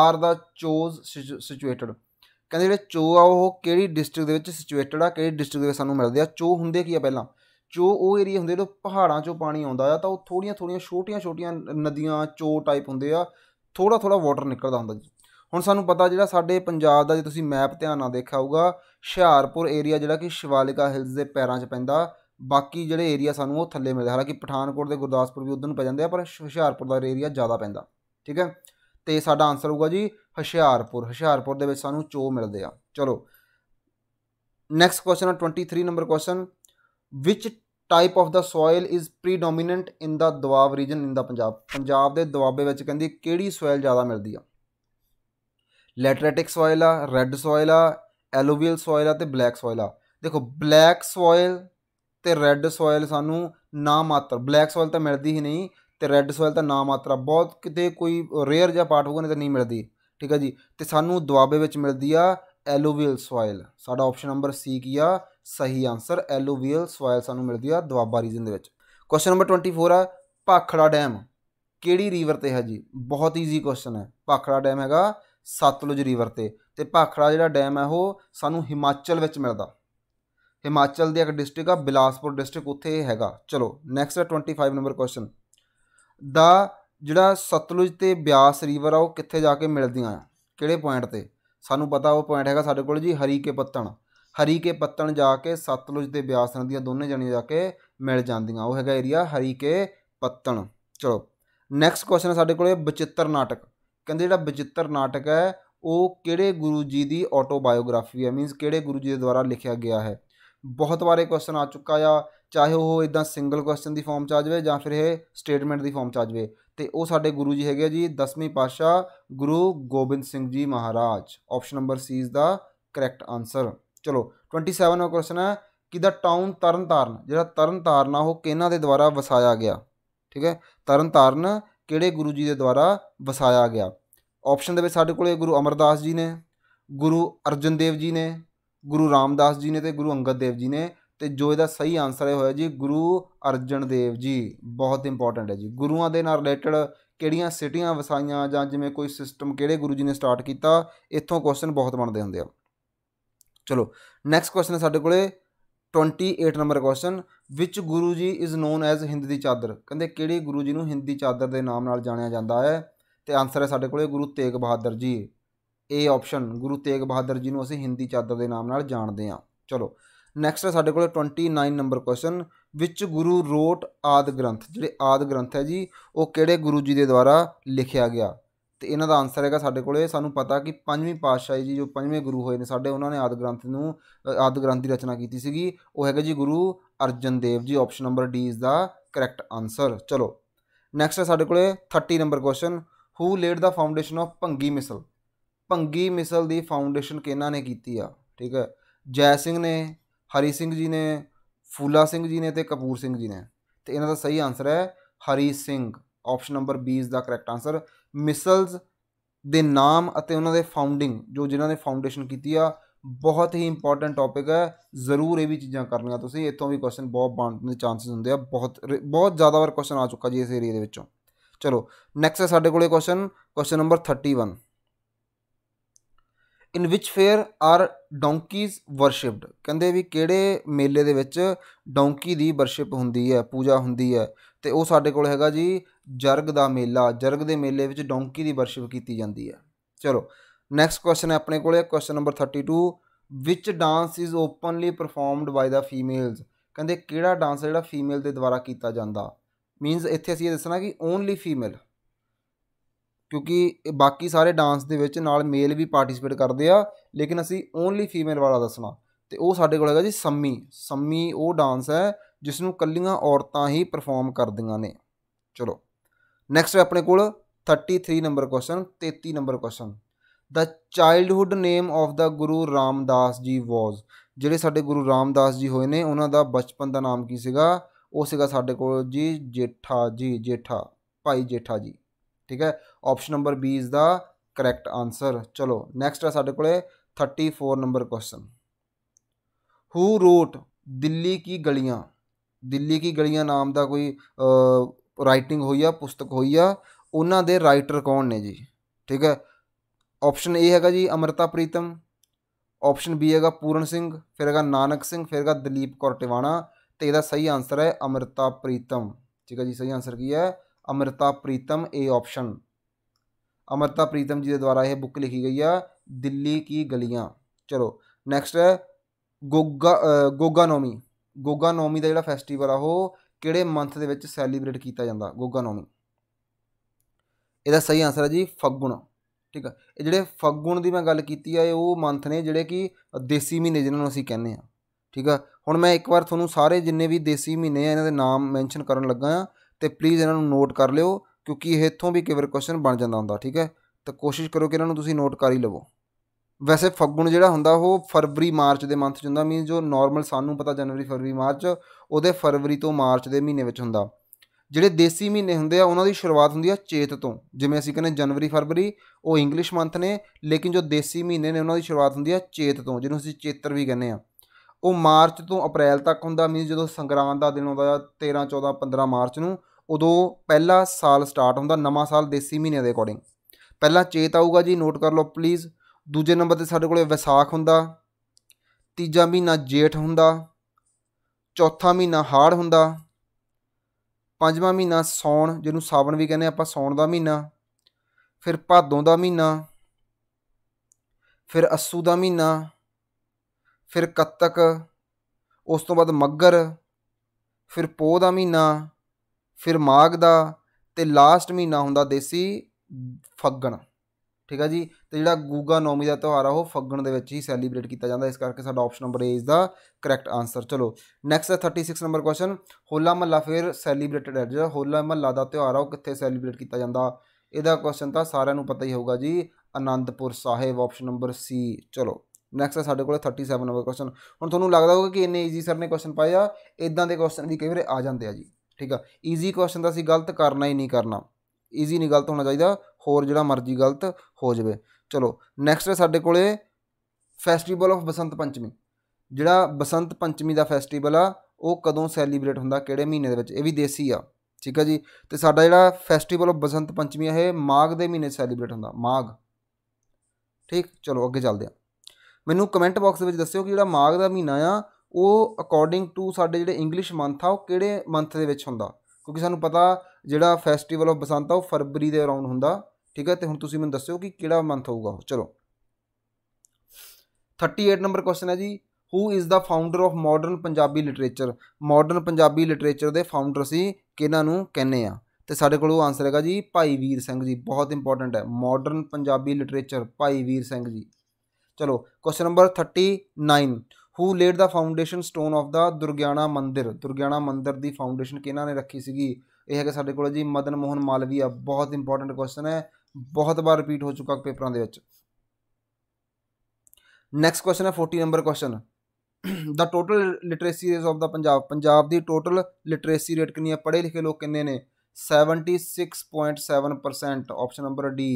are the chos situated ਕਹਿੰਦੇ ਜਿਹੜੇ ਚੋ ਆ ਉਹ ਕਿਹੜੀ ਡਿਸਟ੍ਰਿਕਟ ਦੇ ਵਿੱਚ ਸਿਚੁਏਟਡ ਆ ਕਿਹੜੀ ਡਿਸਟ੍ਰਿਕਟ ਦੇ ਵਿੱਚ ਸਾਨੂੰ ਮਿਲਦੇ ਆ ਚੋ ਹੁੰਦੇ ਕੀ ਆ ਪਹਿਲਾਂ ਜੋ ਉਹ ਏਰੀਆ ਹੁੰਦੇ ਜਦੋਂ ਪਹਾੜਾਂ 'ਚੋਂ ਪਾਣੀ ਆਉਂਦਾ ਆ ਤਾਂ ਉਹ ਥੋੜੀਆਂ ਥੋੜੀਆਂ ਛੋਟੀਆਂ ਛੋਟੀਆਂ ਨਦੀਆਂ ਚੋ ਟਾਈਪ ਹੁੰਦੇ ਆ ਥੋੜਾ ਥੋੜਾ ਵਾਟਰ ਨਿਕਲਦਾ ਹੁੰਦਾ ਜੀ ਹੁਣ ਸਾਨੂੰ ਪਤਾ ਜਿਹੜਾ ਸਾਡੇ ਪੰਜਾਬ ਦਾ ਜੇ ਤੁਸੀਂ ਮੈਪ ਧਿਆਨ ਨਾਲ ਦੇਖਿਆ ਹੋਊਗਾ ਹੁਸ਼ਿਆਰਪੁਰ ਏਰੀਆ ਜਿਹੜਾ ਕਿ ਸ਼ਿਵਾਲਿਕਾ ਹਿਲਸ ਦੇ ਪੈਰਾਂ 'ਚ ਪੈਂਦਾ ਬਾਕੀ ਜਿਹੜੇ ਏਰੀਆ ਸਾਨੂੰ ਉਹ ਥੱਲੇ ਮਿਲਦੇ ਹਾਲਾਂਕਿ ਪਠਾਨਕੋਟ ਦੇ ਗੁਰਦਾਸਪੁਰ ਵੀ ਉਧਰ ਨੂੰ ਪੈ ਜਾਂਦੇ ਆ ਪਰ ਹੁਸ਼ਿਆਰਪੁਰ ਦਾ ਏਰੀਆ ਜ਼ਿਆਦਾ ਪੈਂਦਾ ਠੀਕ ਹੈ ਤੇ ਸਾਡਾ ਆਨਸਰ ਹੋਊਗਾ ਜੀ ਹੁਸ਼ਿਆਰਪੁਰ ਹੁਸ਼ਿਆਰਪੁਰ ਦੇ ਵਿੱਚ ਸਾਨੂੰ ਚੋ ਮਿਲਦੇ ਆ ਚਲੋ ਨੈਕਸਟ ਕੁਐਸਚਨ ਆ 23 number question which type of the soil is predominant in the Doab region in the Punjab Punjab ਦੇ ਦਵਾਬੇ ਵਿੱਚ ਕਹਿੰਦੀ ਕਿਹੜੀ ਸੋਇਲ ਜ਼ਿਆਦਾ ਮਿਲਦੀ ਆ ਲੈਟਰੈਟਿਕ ਸੋਇਲ ਆ ਰੈੱਡ ਸੋਇਲ ਆ ਐਲੋਵੀਅਲ ਸੋਇਲ ਆ ਤੇ ਬਲੈਕ ਸੋਇਲ ਆ ਦੇਖੋ ਬਲੈਕ ਸੋਇਲ ਤੇ ਰੈੱਡ ਸੋਇਲ ਸਾਨੂੰ ਨਾ ਮਾਤਰ ਬਲੈਕ ਸੋਇਲ ਤਾਂ ਮਿਲਦੀ ਹੀ ਨਹੀਂ ਤੇ ਰੈੱਡ ਸੋਇਲ ਤਾਂ ਨਾ ਮਾਤਰਾ ਬਹੁਤ ਕਿਤੇ ਕੋਈ ਰੇਅਰ ਜਾਂ ਪਾਰਟ ਹੋਊਗਾ ਨਹੀਂ ਤਾਂ ਨਹੀਂ ਮਿਲਦੀ ਠੀਕ ਆ ਜੀ ਤੇ ਸਾਨੂੰ ਦੁਆਬੇ ਵਿੱਚ ਮਿਲਦੀ ਆ ਐਲੋਵੀਅਲ ਸੋਇਲ ਸਾਡਾ ਆਪਸ਼ਨ ਨੰਬਰ ਸੀ ਕੀ ਆ ਸਹੀ ਆਨਸਰ ਐਲੂਵੀਅਲ ਸੋਇਲ ਸਾਨੂੰ ਮਿਲਦੀ ਆ ਦੁਆਬਾ ਰੀਜਨ ਦੇ ਵਿੱਚ ਕੁਐਸਚਨ ਨੰਬਰ 24 ਆ ਭਾਖੜਾ ਡੈਮ ਕਿਹੜੀ ਰੀਵਰ ਤੇ ਹੈ ਜੀ ਬਹੁਤ ਈਜ਼ੀ ਕੁਐਸਚਨ ਹੈ ਭਾਖੜਾ ਡੈਮ ਹੈਗਾ ਸਤਲੁਜ ਰੀਵਰ ਤੇ ਤੇ ਭਾਖੜਾ ਜਿਹੜਾ ਡੈਮ ਹੈ ਉਹ ਸਾਨੂੰ ਹਿਮਾਚਲ ਵਿੱਚ ਮਿਲਦਾ ਹਿਮਾਚਲ ਦੀ ਇੱਕ ਡਿਸਟ੍ਰਿਕਟ ਆ ਬਿਲਾਸਪੁਰ ਡਿਸਟ੍ਰਿਕਟ ਉੱਥੇ ਹੈਗਾ ਚਲੋ ਨੈਕਸਟ ਆ 25 ਨੰਬਰ ਕੁਐਸਚਨ ਦਾ ਜਿਹੜਾ ਸਤਲੁਜ ਤੇ ਬਿਆਸ ਰੀਵਰ ਆ ਉਹ ਕਿੱਥੇ ਜਾ ਕੇ ਮਿਲਦੀਆਂ ਆ ਕਿਹੜੇ ਪੁਆਇੰਟ ਤੇ ਸਾਨੂੰ ਪਤਾ ਉਹ ਪੁਆਇੰਟ ਹੈਗਾ ਸਾਡੇ ਕੋਲ ਜੀ ਹਰੀਕੇ ਪੱਤਣ ਹਰੀ ਕੇ ਪੱਤਣ ਜਾ ਕੇ ਸਤਲੁਜ ਤੇ ਬਿਆਸ ਨਦੀਆਂ ਦੋਨੇ ਜਣੀਆਂ ਜਾ ਕੇ ਮਿਲ ਜਾਂਦੀਆਂ ਉਹ ਹੈਗਾ ਏਰੀਆ ਹਰੀ ਕੇ ਪੱਤਣ ਚਲੋ ਨੈਕਸਟ ਕੁਐਸਚਨ ਹੈ ਸਾਡੇ ਕੋਲੇ ਬਚਿੱਤਰ ਨਾਟਕ ਕਹਿੰਦੇ ਜਿਹੜਾ ਬਚਿੱਤਰ ਨਾਟਕ ਹੈ ਉਹ ਕਿਹੜੇ ਗੁਰੂ ਜੀ ਦੀ ਆਟੋਬਾਇਓਗ੍ਰਾਫੀ ਹੈ ਮੀਨਸ ਕਿਹੜੇ ਗੁਰੂ ਜੀ ਦੇ ਦੁਆਰਾ ਲਿਖਿਆ ਗਿਆ ਹੈ ਬਹੁਤ ਵਾਰੇ ਕੁਐਸਚਨ ਆ ਚੁੱਕਾ ਆ ਚਾਹੇ ਉਹ ਇਦਾਂ ਸਿੰਗਲ ਕੁਐਸਚਨ ਦੀ ਫਾਰਮ ਚ ਆ ਜਾਵੇ ਜਾਂ ਫਿਰ ਇਹ ਸਟੇਟਮੈਂਟ ਦੀ ਫਾਰਮ ਚ ਆ ਜਾਵੇ ਤੇ ਉਹ ਸਾਡੇ ਗੁਰੂ ਜੀ ਹੈਗੇ ਜੀ 10ਵੇਂ ਪਾਤਸ਼ਾਹ ਗੁਰੂ Gobind Singh ji Maharaj option number C is the correct answer ਚਲੋ 27 ਕੁਐਸਚਨ ਹੈ ਕਿ ਦਾ ਟਾਊਨ ਤਰਨਤਾਰਨ ਜਿਹੜਾ ਤਰਨਤਾਰਨ ਆ ਉਹ ਕਿਹਨਾਂ ਦੇ ਦੁਆਰਾ ਵਸਾਇਆ ਗਿਆ ਠੀਕ ਹੈ ਤਰਨਤਾਰਨ ਕਿਹੜੇ ਗੁਰੂ ਜੀ ਦੇ ਦੁਆਰਾ ਵਸਾਇਆ ਗਿਆ ਆਪਸ਼ਨ ਦੇ ਵਿੱਚ ਸਾਡੇ ਕੋਲੇ ਗੁਰੂ ਅਮਰਦਾਸ ਜੀ ਨੇ ਗੁਰੂ ਅਰਜਨ ਦੇਵ ਜੀ ਨੇ ਗੁਰੂ ਰਾਮਦਾਸ ਜੀ ਨੇ ਤੇ ਗੁਰੂ ਅੰਗਦ ਦੇਵ ਜੀ ਨੇ ਤੇ ਜੋ ਇਹਦਾ ਸਹੀ ਆਨਸਰ ਹੈ ਹੋਇਆ ਜੀ ਗੁਰੂ ਅਰਜਨ ਦੇਵ ਜੀ ਬਹੁਤ ਇੰਪੋਰਟੈਂਟ ਹੈ ਜੀ ਗੁਰੂਆਂ ਦੇ ਨਾਲ ਰਿਲੇਟਡ ਕਿਹੜੀਆਂ ਸਿਟੀਆਂ ਵਸਾਈਆਂ ਜਾਂ ਜਿਵੇਂ ਕੋਈ ਸਿਸਟਮ ਕਿਹੜੇ ਗੁਰੂ ਜੀ ਨੇ ਸਟਾਰਟ ਕੀਤਾ ਇੱਥੋਂ ਕੁਐਸਚਨ ਬਹੁਤ ਬਣਦੇ ਹੁੰਦੇ ਆ ਚਲੋ ਨੈਕਸਟ ਕੁਐਸਚਨ ਹੈ ਸਾਡੇ ਕੋਲੇ 28 number question which Guru ji is known as Hind di Chadar ਕਹਿੰਦੇ ਕਿਹੜੇ ਗੁਰੂ ਜੀ ਨੂੰ ਹਿੰਦ ਦੀ ਚਾਦਰ ਦੇ ਨਾਮ ਨਾਲ ਜਾਣਿਆ ਜਾਂਦਾ ਹੈ ਤੇ ਆਨਸਰ ਹੈ ਸਾਡੇ ਕੋਲੇ ਗੁਰੂ ਤੇਗ ਬਹਾਦਰ ਜੀ ਏ ਆਪਸ਼ਨ ਗੁਰੂ ਤੇਗ ਬਹਾਦਰ ਜੀ ਨੂੰ ਅਸੀਂ ਹਿੰਦੀ ਚਾਦਰ ਦੇ ਨਾਮ ਨਾਲ ਜਾਣਦੇ ਹਾਂ ਚਲੋ ਨੈਕਸਟ ਹੈ ਸਾਡੇ ਕੋਲੇ 29 ਨੰਬਰ ਕੁਐਸਚਨ ਵਿੱਚ ਗੁਰੂ ਰੋਟ ਆਦ ਗ੍ਰੰਥ ਜਿਹੜੇ ਆਦ ਗ੍ਰੰਥ ਹੈ ਜੀ ਉਹ ਕਿਹੜੇ ਗੁਰੂ ਜੀ ਦੇ ਦੁਆਰਾ ਲਿਖਿਆ ਗਿਆ ਤੇ ਇਹਨਾਂ ਦਾ ਆਨਸਰ ਹੈਗਾ ਸਾਡੇ ਕੋਲੇ ਸਾਨੂੰ ਪਤਾ ਕਿ ਪੰਜਵੀਂ ਪਾਤਸ਼ਾਹੀ ਜੀ ਜੋ ਪੰਜਵੇਂ ਗੁਰੂ ਹੋਏ ਨੇ ਸਾਡੇ ਉਹਨਾਂ ਨੇ ਆਦਿ ਗ੍ਰੰਥ ਨੂੰ ਆਦਿ ਗ੍ਰੰਥ ਦੀ ਰਚਨਾ ਕੀਤੀ ਸੀਗੀ ਉਹ ਹੈਗਾ ਜੀ ਗੁਰੂ Arjan Dev ji option number D is the correct answer ਚਲੋ ਨੈਕਸਟ ਹੈ ਸਾਡੇ ਕੋਲੇ 30 number question who laid the foundation of Bhangi Misl Bhangi ਮਿਸਲ ਦੀ ਫਾਊਂਡੇਸ਼ਨ ਕਿਹਨਾਂ ਨੇ ਕੀਤੀ ਆ ਠੀਕ ਹੈ ਜੈ ਸਿੰਘ ਨੇ ਹਰੀ ਸਿੰਘ ਜੀ ਨੇ ਫੂਲਾ ਸਿੰਘ ਜੀ ਨੇ ਤੇ ਕਪੂਰ ਸਿੰਘ ਜੀ ਨੇ ਤੇ ਇਹਨਾਂ ਦਾ ਸਹੀ ਆਨਸਰ ਹੈ Hari Singh option number B is the correct answer ਮਿਸਲਸ ਦੇ ਨਾਮ ਅਤੇ ਉਹਨਾਂ ਦੇ ਫਾਊਂਡਿੰਗ ਜੋ ਜਿਨ੍ਹਾਂ ਨੇ ਫਾਊਂਡੇਸ਼ਨ ਕੀਤੀ ਆ ਬਹੁਤ ਹੀ ਇੰਪੋਰਟੈਂਟ ਟੌਪਿਕ ਹੈ ਜ਼ਰੂਰ ਇਹ ਵੀ ਚੀਜ਼ਾਂ ਕਰਨੀਆਂ ਤੁਸੀਂ ਇੱਥੋਂ ਵੀ ਕੁਐਸਚਨ ਬਹੁਤ ਬਣਨ ਦੇ ਚਾਂਸਸ ਹੁੰਦੇ ਆ ਬਹੁਤ ਬਹੁਤ ਜ਼ਿਆਦਾ ਵਾਰ ਕੁਐਸਚਨ ਆ ਚੁੱਕਾ ਜੀ ਇਸ ਏਰੀਆ ਦੇ ਵਿੱਚੋਂ ਚਲੋ ਨੈਕਸਟ ਹੈ ਸਾਡੇ ਕੋਲੇ question question number 31 in which fair are donkeys worshipped ਕਹਿੰਦੇ ਵੀ ਕਿਹੜੇ ਮੇਲੇ ਦੇ ਵਿੱਚ ਡੌਂਕੀ ਦੀ ਵਰਸ਼ਿਪ ਹੁੰਦੀ ਹੈ ਪੂਜਾ ਹੁੰਦੀ ਹੈ ਤੇ ਉਹ ਸਾਡੇ ਕੋਲ ਹੈਗਾ ਜੀ ਜਰਗ ਦਾ ਮੇਲਾ ਜਰਗ ਦੇ ਮੇਲੇ ਵਿੱਚ ਡੋਂਕੀ ਦੀ ਵਰਸ਼ਿਪ ਕੀਤੀ ਜਾਂਦੀ ਹੈ ਚਲੋ ਨੈਕਸਟ ਕੁਐਸਚਨ ਹੈ ਆਪਣੇ ਕੋਲੇ question number 32 which dance is openly performed by the females ਕਹਿੰਦੇ ਕਿਹੜਾ ਡਾਂਸ ਜਿਹੜਾ ਫੀਮੇਲ ਦੇ ਦੁਆਰਾ ਕੀਤਾ ਜਾਂਦਾ ਮੀਨਸ ਇੱਥੇ ਅਸੀਂ ਇਹ ਦੱਸਣਾ ਕਿ ਓਨਲੀ ਫੀਮੇਲ ਕਿਉਂਕਿ ਬਾਕੀ ਸਾਰੇ ਡਾਂਸ ਦੇ ਵਿੱਚ ਨਾਲ ਮੇਲ ਵੀ ਪਾਰਟਿਸਿਪੇਟ ਕਰਦੇ ਆ ਲੇਕਿਨ ਅਸੀਂ ਓਨਲੀ ਫੀਮੇਲ ਵਾਲਾ ਦੱਸਣਾ ਤੇ ਉਹ ਸਾਡੇ ਕੋਲ ਹੈਗਾ ਜੀ ਸੰਮੀ ਸੰਮੀ ਉਹ ਡਾਂਸ ਹੈ ਜਿਸ ਨੂੰ ਕੱਲੀਆਂ ਔਰਤਾਂ ਹੀ ਪਰਫਾਰਮ ਕਰਦੀਆਂ ਨੇ ਚਲੋ ਨੈਕਸਟ ਆਪਣੇ ਕੋਲ 33 number question 33 number question the childhood name of the Guru Ramdas ji was ਜਿਹੜੇ ਸਾਡੇ ਗੁਰੂ ਰਾਮਦਾਸ ਜੀ ਹੋਏ ਨੇ ਉਹਨਾਂ ਦਾ ਬਚਪਨ ਦਾ ਨਾਮ ਕੀ ਸੀਗਾ ਉਹ ਸੀਗਾ ਸਾਡੇ ਕੋਲ ਜੀ ਜੇਠਾ ਜੀ ਜੇਠਾ ਭਾਈ ਜੇਠਾ ਜੀ ਠੀਕ ਹੈ ਆਪਸ਼ਨ ਨੰਬਰ B ਇਸ ਦਾ ਕਰੈਕਟ ਆਨਸਰ ਚਲੋ ਨੈਕਸਟ ਆ ਸਾਡੇ ਕੋਲੇ 34 number question who wrote Delhi ki Galiyan Delhi ki ਗਲੀਆਂ ਨਾਮ ਦਾ ਕੋਈ ਰਾਈਟਿੰਗ ਹੋਈ ਆ ਪੁਸਤਕ ਹੋਈ ਆ ਉਹਨਾਂ ਦੇ ਰਾਈਟਰ ਕੌਣ ਨੇ ਜੀ ਠੀਕ ਹੈ ਆਪਸ਼ਨ ਏ ਹੈਗਾ ਜੀ ਅਮਰਤਾ ਪ੍ਰੀਤਮ ਆਪਸ਼ਨ ਬੀ ਹੈਗਾ ਪੂਰਨ ਸਿੰਘ ਫਿਰ ਹੈਗਾ ਨਾਨਕ ਸਿੰਘ ਫਿਰ ਹੈਗਾ ਦਲੀਪ ਕੌਰ ਟਿਵਾਣਾ ਤੇ ਇਹਦਾ ਸਹੀ ਆਨਸਰ ਹੈ ਅਮਰਤਾ ਪ੍ਰੀਤਮ ਠੀਕ ਹੈ ਜੀ ਸਹੀ ਆਨਸਰ ਕੀ ਹੈ ਅਮਰਤਾ ਪ੍ਰੀਤਮ ਏ ਆਪਸ਼ਨ ਅਮਰਤਾ ਪ੍ਰੀਤਮ ਜੀ ਦੇ ਦੁਆਰਾ ਇਹ ਬੁੱਕ ਲਿਖੀ ਗਈ ਆ ਦਿੱਲੀ ਕੀ ਗਲੀਆਂ ਚਲੋ ਨੈਕਸਟ ਹੈ ਗੋਗਾ ਗੋਗਾਨੋਮੀ ਗੋਗਾ ਨੌਮੀ ਦਾ ਜਿਹੜਾ ਫੈਸਟੀਵਲ ਆ ਉਹ ਕਿਹੜੇ ਮੰਥ ਦੇ ਵਿੱਚ ਸੈਲੀਬ੍ਰੇਟ ਕੀਤਾ ਜਾਂਦਾ ਗੋਗਾ ਨੌਮੀ ਇਹਦਾ ਸਹੀ ਆਨਸਰ ਹੈ ਜੀ ਫੱਗਣ ਠੀਕ ਆ ਇਹ ਜਿਹੜੇ ਫੱਗਣ ਦੀ ਮੈਂ ਗੱਲ ਕੀਤੀ ਆ ਇਹ ਉਹ ਮੰਥ ਨੇ ਜਿਹੜੇ ਕਿ ਦੇਸੀ ਮਹੀਨੇ ਜਿਹਨਾਂ ਨੂੰ ਅਸੀਂ ਕਹਿੰਦੇ ਆ ਠੀਕ ਆ ਹੁਣ ਮੈਂ ਇੱਕ ਵਾਰ ਤੁਹਾਨੂੰ ਸਾਰੇ ਜਿੰਨੇ ਵੀ ਦੇਸੀ ਮਹੀਨੇ ਆ ਇਹਨਾਂ ਦੇ ਨਾਮ ਮੈਂਸ਼ਨ ਕਰਨ ਲੱਗਾ ਆ ਤੇ ਪਲੀਜ਼ ਇਹਨਾਂ ਨੂੰ ਨੋਟ ਕਰ ਲਿਓ ਕਿਉਂਕਿ ਇਹ ਇਥੋਂ ਵੀ ਕਈ ਵਾਰ ਕੁਐਸਚਨ ਬਣ ਜਾਂਦਾ ਹੁੰਦਾ ਠੀਕ ਹੈ ਤਾਂ ਕੋਸ਼ਿਸ਼ ਕਰੋ ਕਿ ਇਹਨਾਂ ਨੂੰ ਤੁਸੀਂ ਨੋਟ ਕਰ ਹੀ ਲਵੋ ਵੈਸੇ ਫੱਗਣ ਜਿਹੜਾ ਹੁੰਦਾ ਉਹ ਫਰਵਰੀ ਮਾਰਚ ਦੇ ਮੰਥ 'ਚ ਹੁੰਦਾ ਮੀਨਸ ਜੋ ਨਾਰਮਲ ਸਾਨੂੰ ਪਤਾ ਜਨਵਰੀ ਫਰਵਰੀ ਮਾਰਚ ਉਹਦੇ ਫਰਵਰੀ ਤੋਂ ਮਾਰਚ ਦੇ ਮਹੀਨੇ ਵਿੱਚ ਹੁੰਦਾ ਜਿਹੜੇ ਦੇਸੀ ਮਹੀਨੇ ਹੁੰਦੇ ਆ ਉਹਨਾਂ ਦੀ ਸ਼ੁਰੂਆਤ ਹੁੰਦੀ ਆ ਚੇਤ ਤੋਂ ਜਿਵੇਂ ਅਸੀਂ ਕਹਿੰਦੇ ਜਨਵਰੀ ਫਰਵਰੀ ਉਹ ਇੰਗਲਿਸ਼ ਮੰਥ ਨੇ ਲੇਕਿਨ ਜੋ ਦੇਸੀ ਮਹੀਨੇ ਨੇ ਉਹਨਾਂ ਦੀ ਸ਼ੁਰੂਆਤ ਹੁੰਦੀ ਆ ਚੇਤ ਤੋਂ ਜਿਹਨੂੰ ਅਸੀਂ ਚੇਤਰ ਵੀ ਕਹਿੰਦੇ ਆ ਉਹ ਮਾਰਚ ਤੋਂ ਅਪ੍ਰੈਲ ਤੱਕ ਹੁੰਦਾ ਮੀਨ ਜਦੋਂ ਸੰਗਰਾਂਦ ਦਾ ਦਿਨ ਆਉਂਦਾ 13 14 15 ਮਾਰਚ ਨੂੰ ਉਦੋਂ ਪਹਿਲਾ ਸਾਲ ਸਟਾਰਟ ਹੁੰਦਾ ਨਵਾਂ ਸਾਲ ਦੇਸੀ ਮਹੀਨੇ ਦੇ ਅਕੋਰਡਿੰਗ ਪਹਿਲਾ ਚੇਤ ਆਊਗਾ ਜੀ ਨੋਟ ਕਰ ਲਓ ਪਲੀਜ਼ ਦੂਜੇ ਨੰਬਰ ਤੇ ਸਾਡੇ ਕੋਲੇ ਵਿਸਾਖ ਹੁੰਦਾ ਤੀਜਾ ਮਹੀਨਾ ਜੇਠ ਹੁੰਦਾ ਚੌਥਾ ਮਹੀਨਾ ਹਾੜ ਹੁੰਦਾ ਪੰਜਵਾਂ ਮਹੀਨਾ ਸੌਣ ਜਿਹਨੂੰ ਸਾਵਣ ਵੀ ਕਹਿੰਦੇ ਆਪਾਂ ਸੌਣ ਦਾ ਮਹੀਨਾ ਫਿਰ ਭਾਦੋਂ ਦਾ ਮਹੀਨਾ ਫਿਰ ਅਸੂ ਦਾ ਮਹੀਨਾ ਫਿਰ ਕੱਤਕ ਉਸ ਤੋਂ ਬਾਅਦ ਮੱਗਰ ਫਿਰ ਪੋਹ ਦਾ ਮਹੀਨਾ ਫਿਰ ਮਾਘ ਦਾ ਤੇ ਲਾਸਟ ਮਹੀਨਾ ਹੁੰਦਾ ਦੇਸੀ ਫੱਗਣ ਠੀਕ ਆ ਜੀ ਤੇ ਜਿਹੜਾ ਗੂਗਾ ਨੌਮੀ ਦਾ ਤਿਉਹਾਰ ਆ ਉਹ ਫੱਗਣ ਦੇ ਵਿੱਚ ਹੀ ਸੈਲੀਬ੍ਰੇਟ ਕੀਤਾ ਜਾਂਦਾ ਇਸ ਕਰਕੇ ਸਾਡਾ ਆਪਸ਼ਨ ਨੰਬਰ A ਇਸ ਦਾ ਕਰੈਕਟ ਆਨਸਰ ਚਲੋ ਨੈਕਸਟ ਹੈ 36 ਨੰਬਰ ਕੁਐਸਚਨ ਹੋਲਾ ਮਹੱਲਾ ਫੇਰ ਸੈਲੀਬ੍ਰੇਟਡ ਹੈ ਜਿਹੜਾ ਹੋਲਾ ਮਹੱਲਾ ਦਾ ਤਿਉਹਾਰ ਆ ਉਹ ਕਿੱਥੇ ਸੈਲੀਬ੍ਰੇਟ ਕੀਤਾ ਜਾਂਦਾ ਇਹਦਾ ਕੁਐਸਚਨ ਤਾਂ ਸਾਰਿਆਂ ਨੂੰ ਪਤਾ ਹੀ ਹੋਊਗਾ ਜੀ Anandpur Sahib option number C ਚਲੋ ਨੈਕਸਟ ਹੈ ਸਾਡੇ ਕੋਲ 37 ਨੰਬਰ ਕੁਐਸਚਨ ਹੁਣ ਤੁਹਾਨੂੰ ਲੱਗਦਾ ਹੋਊਗਾ ਕਿ ਇੰਨੇ ਈਜ਼ੀ ਸਰ ਨੇ ਕੁਐਸਚਨ ਪਾਏ ਆ ਇਦਾਂ ਦੇ ਕੁਐਸਚਨ ਵੀ ਕਈ ਵਾਰ ਆ ਜਾਂਦੇ ਆ ਜੀ ਠੀਕ ਆ ਈਜ਼ੀ ਕੁਐਸਚਨ ਦਾ ਸੀ ਗਲਤ ਕਰਨਾ ਹੀ ਨਹੀਂ ਕਰਨਾ ਈਜ਼ੀ ਨਹੀਂ ਗਲਤ ਹੋਣਾ ਚਾਹੀਦਾ ਹੋਰ ਜਿਹੜਾ ਮਰਜ਼ੀ ਗਲਤ ਹੋ ਜਾਵੇ ਚਲੋ ਨੈਕਸਟ ਸਾਡੇ ਕੋਲੇ ਫੈਸਟੀਵਲ ਆਫ ਬਸੰਤ ਪੰਚਮੀ ਜਿਹੜਾ ਬਸੰਤ ਪੰਚਮੀ ਦਾ ਫੈਸਟੀਵਲ ਆ ਉਹ ਕਦੋਂ ਸੈਲੀਬ੍ਰੇਟ ਹੁੰਦਾ ਕਿਹੜੇ ਮਹੀਨੇ ਦੇ ਵਿੱਚ ਇਹ ਵੀ ਦੇਸੀ ਆ ਠੀਕ ਆ ਜੀ ਤੇ ਸਾਡਾ ਜਿਹੜਾ ਫੈਸਟੀਵਲ ਆਫ ਬਸੰਤ ਪੰਚਮੀ ਇਹ ਮਾਘ ਦੇ ਮਹੀਨੇ ਸੈਲੀਬ੍ਰੇਟ ਹੁੰਦਾ ਮਾਘ ਠੀਕ ਚਲੋ ਅੱਗੇ ਚੱਲਦੇ ਆ ਮੈਨੂੰ ਕਮੈਂਟ ਬਾਕਸ ਦੇ ਵਿੱਚ ਦੱਸਿਓ ਕਿ ਜਿਹੜਾ ਮਾਘ ਦਾ ਮਹੀਨਾ ਆ ਉਹ ਅਕੋਰਡਿੰਗ ਟੂ ਸਾਡੇ ਜਿਹੜੇ ਇੰਗਲਿਸ਼ ਮੰਥ ਆ ਉਹ ਕਿਹੜੇ ਮੰਥ ਦੇ ਵਿੱਚ ਹੁੰਦਾ ਕਿਉਂਕਿ ਸਾਨੂੰ ਪਤਾ ਜਿਹੜਾ ਫੈਸਟੀਵਲ ਆਫ ਬਸੰਤ ਆ ਉਹ ਫਰਵਰੀ ਦੇ ਅਰਾਊਂਡ ਹੁੰਦਾ ਠੀਕ ਹੈ ਤੇ ਹੁਣ ਤੁਸੀਂ ਮੈਨੂੰ ਦੱਸਿਓ ਕਿ ਕਿਹੜਾ ਮੰਥ ਹੋਊਗਾ ਉਹ ਚਲੋ 38 ਨੰਬਰ ਕੁਐਸਚਨ ਹੈ ਜੀ who is the founder of modern Punjabi literature modern Punjabi literature ਦੇ ਫਾਊਂਡਰ ਸੀ ਕਿਹਨਾਂ ਨੂੰ ਕਹਿੰਦੇ ਆ ਤੇ ਸਾਡੇ ਕੋਲ ਉਹ ਆਨਸਰ ਹੈਗਾ ਜੀ ਭਾਈ ਵੀਰ ਸਿੰਘ ਜੀ ਬਹੁਤ ਇੰਪੋਰਟੈਂਟ ਹੈ ਮਾਡਰਨ ਪੰਜਾਬੀ ਲਿਟਰੇਚਰ ਭਾਈ ਵੀਰ ਸਿੰਘ ਜੀ ਚਲੋ question number 39 who laid the foundation stone of the Durgiana Mandir Durgiana ਮੰਦਿਰ ਦੀ ਫਾਊਂਡੇਸ਼ਨ ਕਿਹਨਾਂ ਨੇ ਰੱਖੀ ਸੀਗੀ ਇਹ ਹੈਗਾ ਸਾਡੇ ਕੋਲ ਜੀ ਮਦਨ ਮੋਹਨ ਮਾਲਵੀਆ ਬਹੁਤ ਇੰਪੋਰਟੈਂਟ ਕੁਐਸਚਨ ਹੈ ਬਹੁਤ ਵਾਰ ਰਿਪੀਟ ਹੋ ਚੁੱਕਾ ਪੇਪਰਾਂ ਦੇ ਵਿੱਚ ਨੈਕਸਟ ਕੁਐਸਚਨ ਹੈ 40 number question the total literacy rate of the Punjab Punjab ਦੀ ਟੋਟਲ ਲਿਟਰੇਸੀ ਰੇਟ ਕਿੰਨੀ ਹੈ ਪੜ੍ਹੇ ਲਿਖੇ ਲੋਕ ਕਿੰਨੇ ਨੇ 76.7% ਆਪਸ਼ਨ ਨੰਬਰ ਡੀ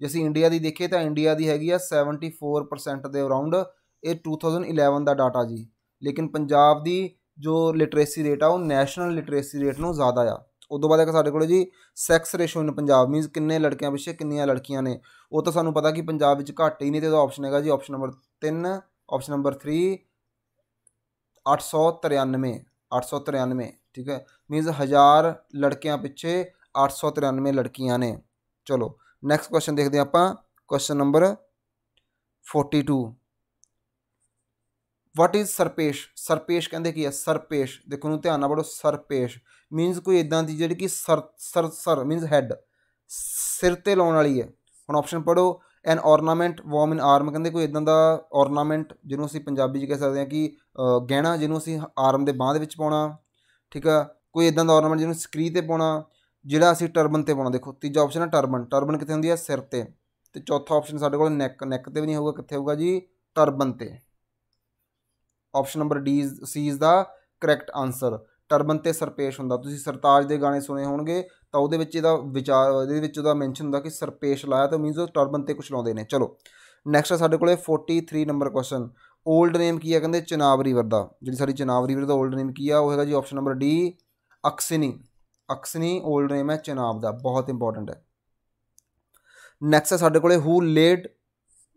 ਜੇ ਅਸੀਂ ਇੰਡੀਆ ਦੀ ਦੇਖੀਏ ਤਾਂ ਇੰਡੀਆ ਦੀ ਹੈਗੀ ਆ 74% ਦੇ ਅਰਾਊਂਡ ਇਹ 2011 ਦਾ ਡਾਟਾ ਜੀ ਲੇਕਿਨ ਪੰਜਾਬ ਦੀ ਜੋ ਲਿਟਰੇਸੀ ਰੇਟ ਆ ਉਹ ਨੈਸ਼ਨਲ ਲਿਟਰੇਸੀ ਰੇਟ ਨੂੰ ਜ਼ਿਆਦਾ ਆ ਉਸ ਤੋਂ ਬਾਅਦ ਇੱਕ ਸਾਡੇ ਕੋਲ ਜੀ sex ratio in Punjab means ਕਿੰਨੇ ਲੜਕਿਆਂ ਪਿੱਛੇ ਕਿੰਨੀਆਂ ਲੜਕੀਆਂ ਨੇ ਉਹ ਤਾਂ ਸਾਨੂੰ ਪਤਾ ਕਿ ਪੰਜਾਬ ਵਿੱਚ ਘੱਟ ਹੀ ਨਹੀਂ ਤੇ ਉਹ ਆਪਸ਼ਨ ਹੈਗਾ ਜੀ ਆਪਸ਼ਨ ਨੰਬਰ 3 ਆਪਸ਼ਨ ਨੰਬਰ 3 893 893 ਠੀਕ ਹੈ ਮੀਨਸ 1000 ਲੜਕਿਆਂ ਪਿੱਛੇ 893 ਲੜਕੀਆਂ ਨੇ ਚਲੋ ਨੈਕਸਟ ਕੁਐਸਚਨ ਦੇਖਦੇ ਆਪਾਂ question number 42 what is sarpech sarpech ਕਹਿੰਦੇ ਕੀ ਹੈ ਸਰਪੇਸ਼ ਦੇਖੋ ਨੂੰ ਧਿਆਨ ਨਾਲ ਪੜੋ ਸਰਪੇਸ਼ ਮੀਨਸ ਕੋਈ ਇਦਾਂ ਦੀ ਜਿਹੜੀ ਕਿ ਸਰ ਸਰ ਸਰ ਮੀਨਸ ਹੈਡ ਸਿਰ ਤੇ ਲਾਉਣ ਵਾਲੀ ਹੈ ਹੁਣ ਆਪਸ਼ਨ ਪੜੋ ਐਨ ornament ਵਾਰਮ ਇਨ ਆਰਮ ਕਹਿੰਦੇ ਕੋਈ ਇਦਾਂ ਦਾ ornament ਜਿਹਨੂੰ ਅਸੀਂ ਪੰਜਾਬੀ 'ਚ ਕਹਿ ਸਕਦੇ ਹਾਂ ਕਿ ਗਹਿਣਾ ਜਿਹਨੂੰ ਅਸੀਂ ਆਰਮ ਦੇ ਬਾਹ ਦੇ ਵਿੱਚ ਪਾਉਣਾ ਠੀਕ ਆ ਕੋਈ ਇਦਾਂ ਦਾ ornament ਜਿਹਨੂੰ ਸਕਰੀ ਤੇ ਪਾਉਣਾ ਜਿਹੜਾ ਅਸੀਂ ਟਰਬਨ ਤੇ ਪਾਉਣਾ ਦੇਖੋ ਤੀਜਾ ਆਪਸ਼ਨ ਹੈ ਟਰਬਨ ਟਰਬਨ ਕਿੱਥੇ ਹੁੰਦੀ ਹੈ ਸਿਰ ਤੇ ਤੇ ਚੌਥਾ ਆਪਸ਼ਨ ਸਾਡੇ ਕੋਲ ਨੈਕ ਨੈਕ ਤੇ ਵੀ ਨਹੀਂ ਹੋਊਗਾ ਕਿੱਥੇ ਹੋਊਗਾ ਜੀ ਟਰਬਨ ਤੇ option number D C is the correct answer turban ਤੇ ਸਰਪੇਸ਼ ਹੁੰਦਾ ਤੁਸੀਂ ਸਰਤਾਜ ਦੇ ਗਾਣੇ ਸੁਣੇ ਹੋਣਗੇ ਤਾਂ ਉਹਦੇ ਵਿੱਚ ਇਹਦਾ ਵਿਚਾਰ ਇਹਦੇ ਵਿੱਚ ਉਹਦਾ ਮੈਂਸ਼ਨ ਹੁੰਦਾ ਕਿ ਸਰਪੇਸ਼ ਲਾਇਆ ਤਾਂ ਮੀਨਸ ਉਹ ਟਰਬਨ ਤੇ ਕੁਝ ਲਾਉਂਦੇ ਨੇ ਚਲੋ ਨੈਕਸਟ ਸਾਡੇ ਕੋਲੇ 43 ਨੰਬਰ ਕੁਐਸਚਨ 올ਡ ਨੇਮ ਕੀ ਹੈ ਕਹਿੰਦੇ ਚਨਾਬ ਰਿਵਰ ਦਾ ਜਿਹੜੀ ਸਾਡੀ ਚਨਾਬ ਰਿਵਰ ਦਾ 올ਡ ਨੇਮ ਕੀ ਆ ਉਹ ਹੈਗਾ ਜੀ option number D Asikni Asikni old name ਹੈ ਚਨਾਬ ਦਾ ਬਹੁਤ ਇੰਪੋਰਟੈਂਟ ਹੈ ਨੈਕਸਟ ਸਾਡੇ ਕੋਲੇ who laid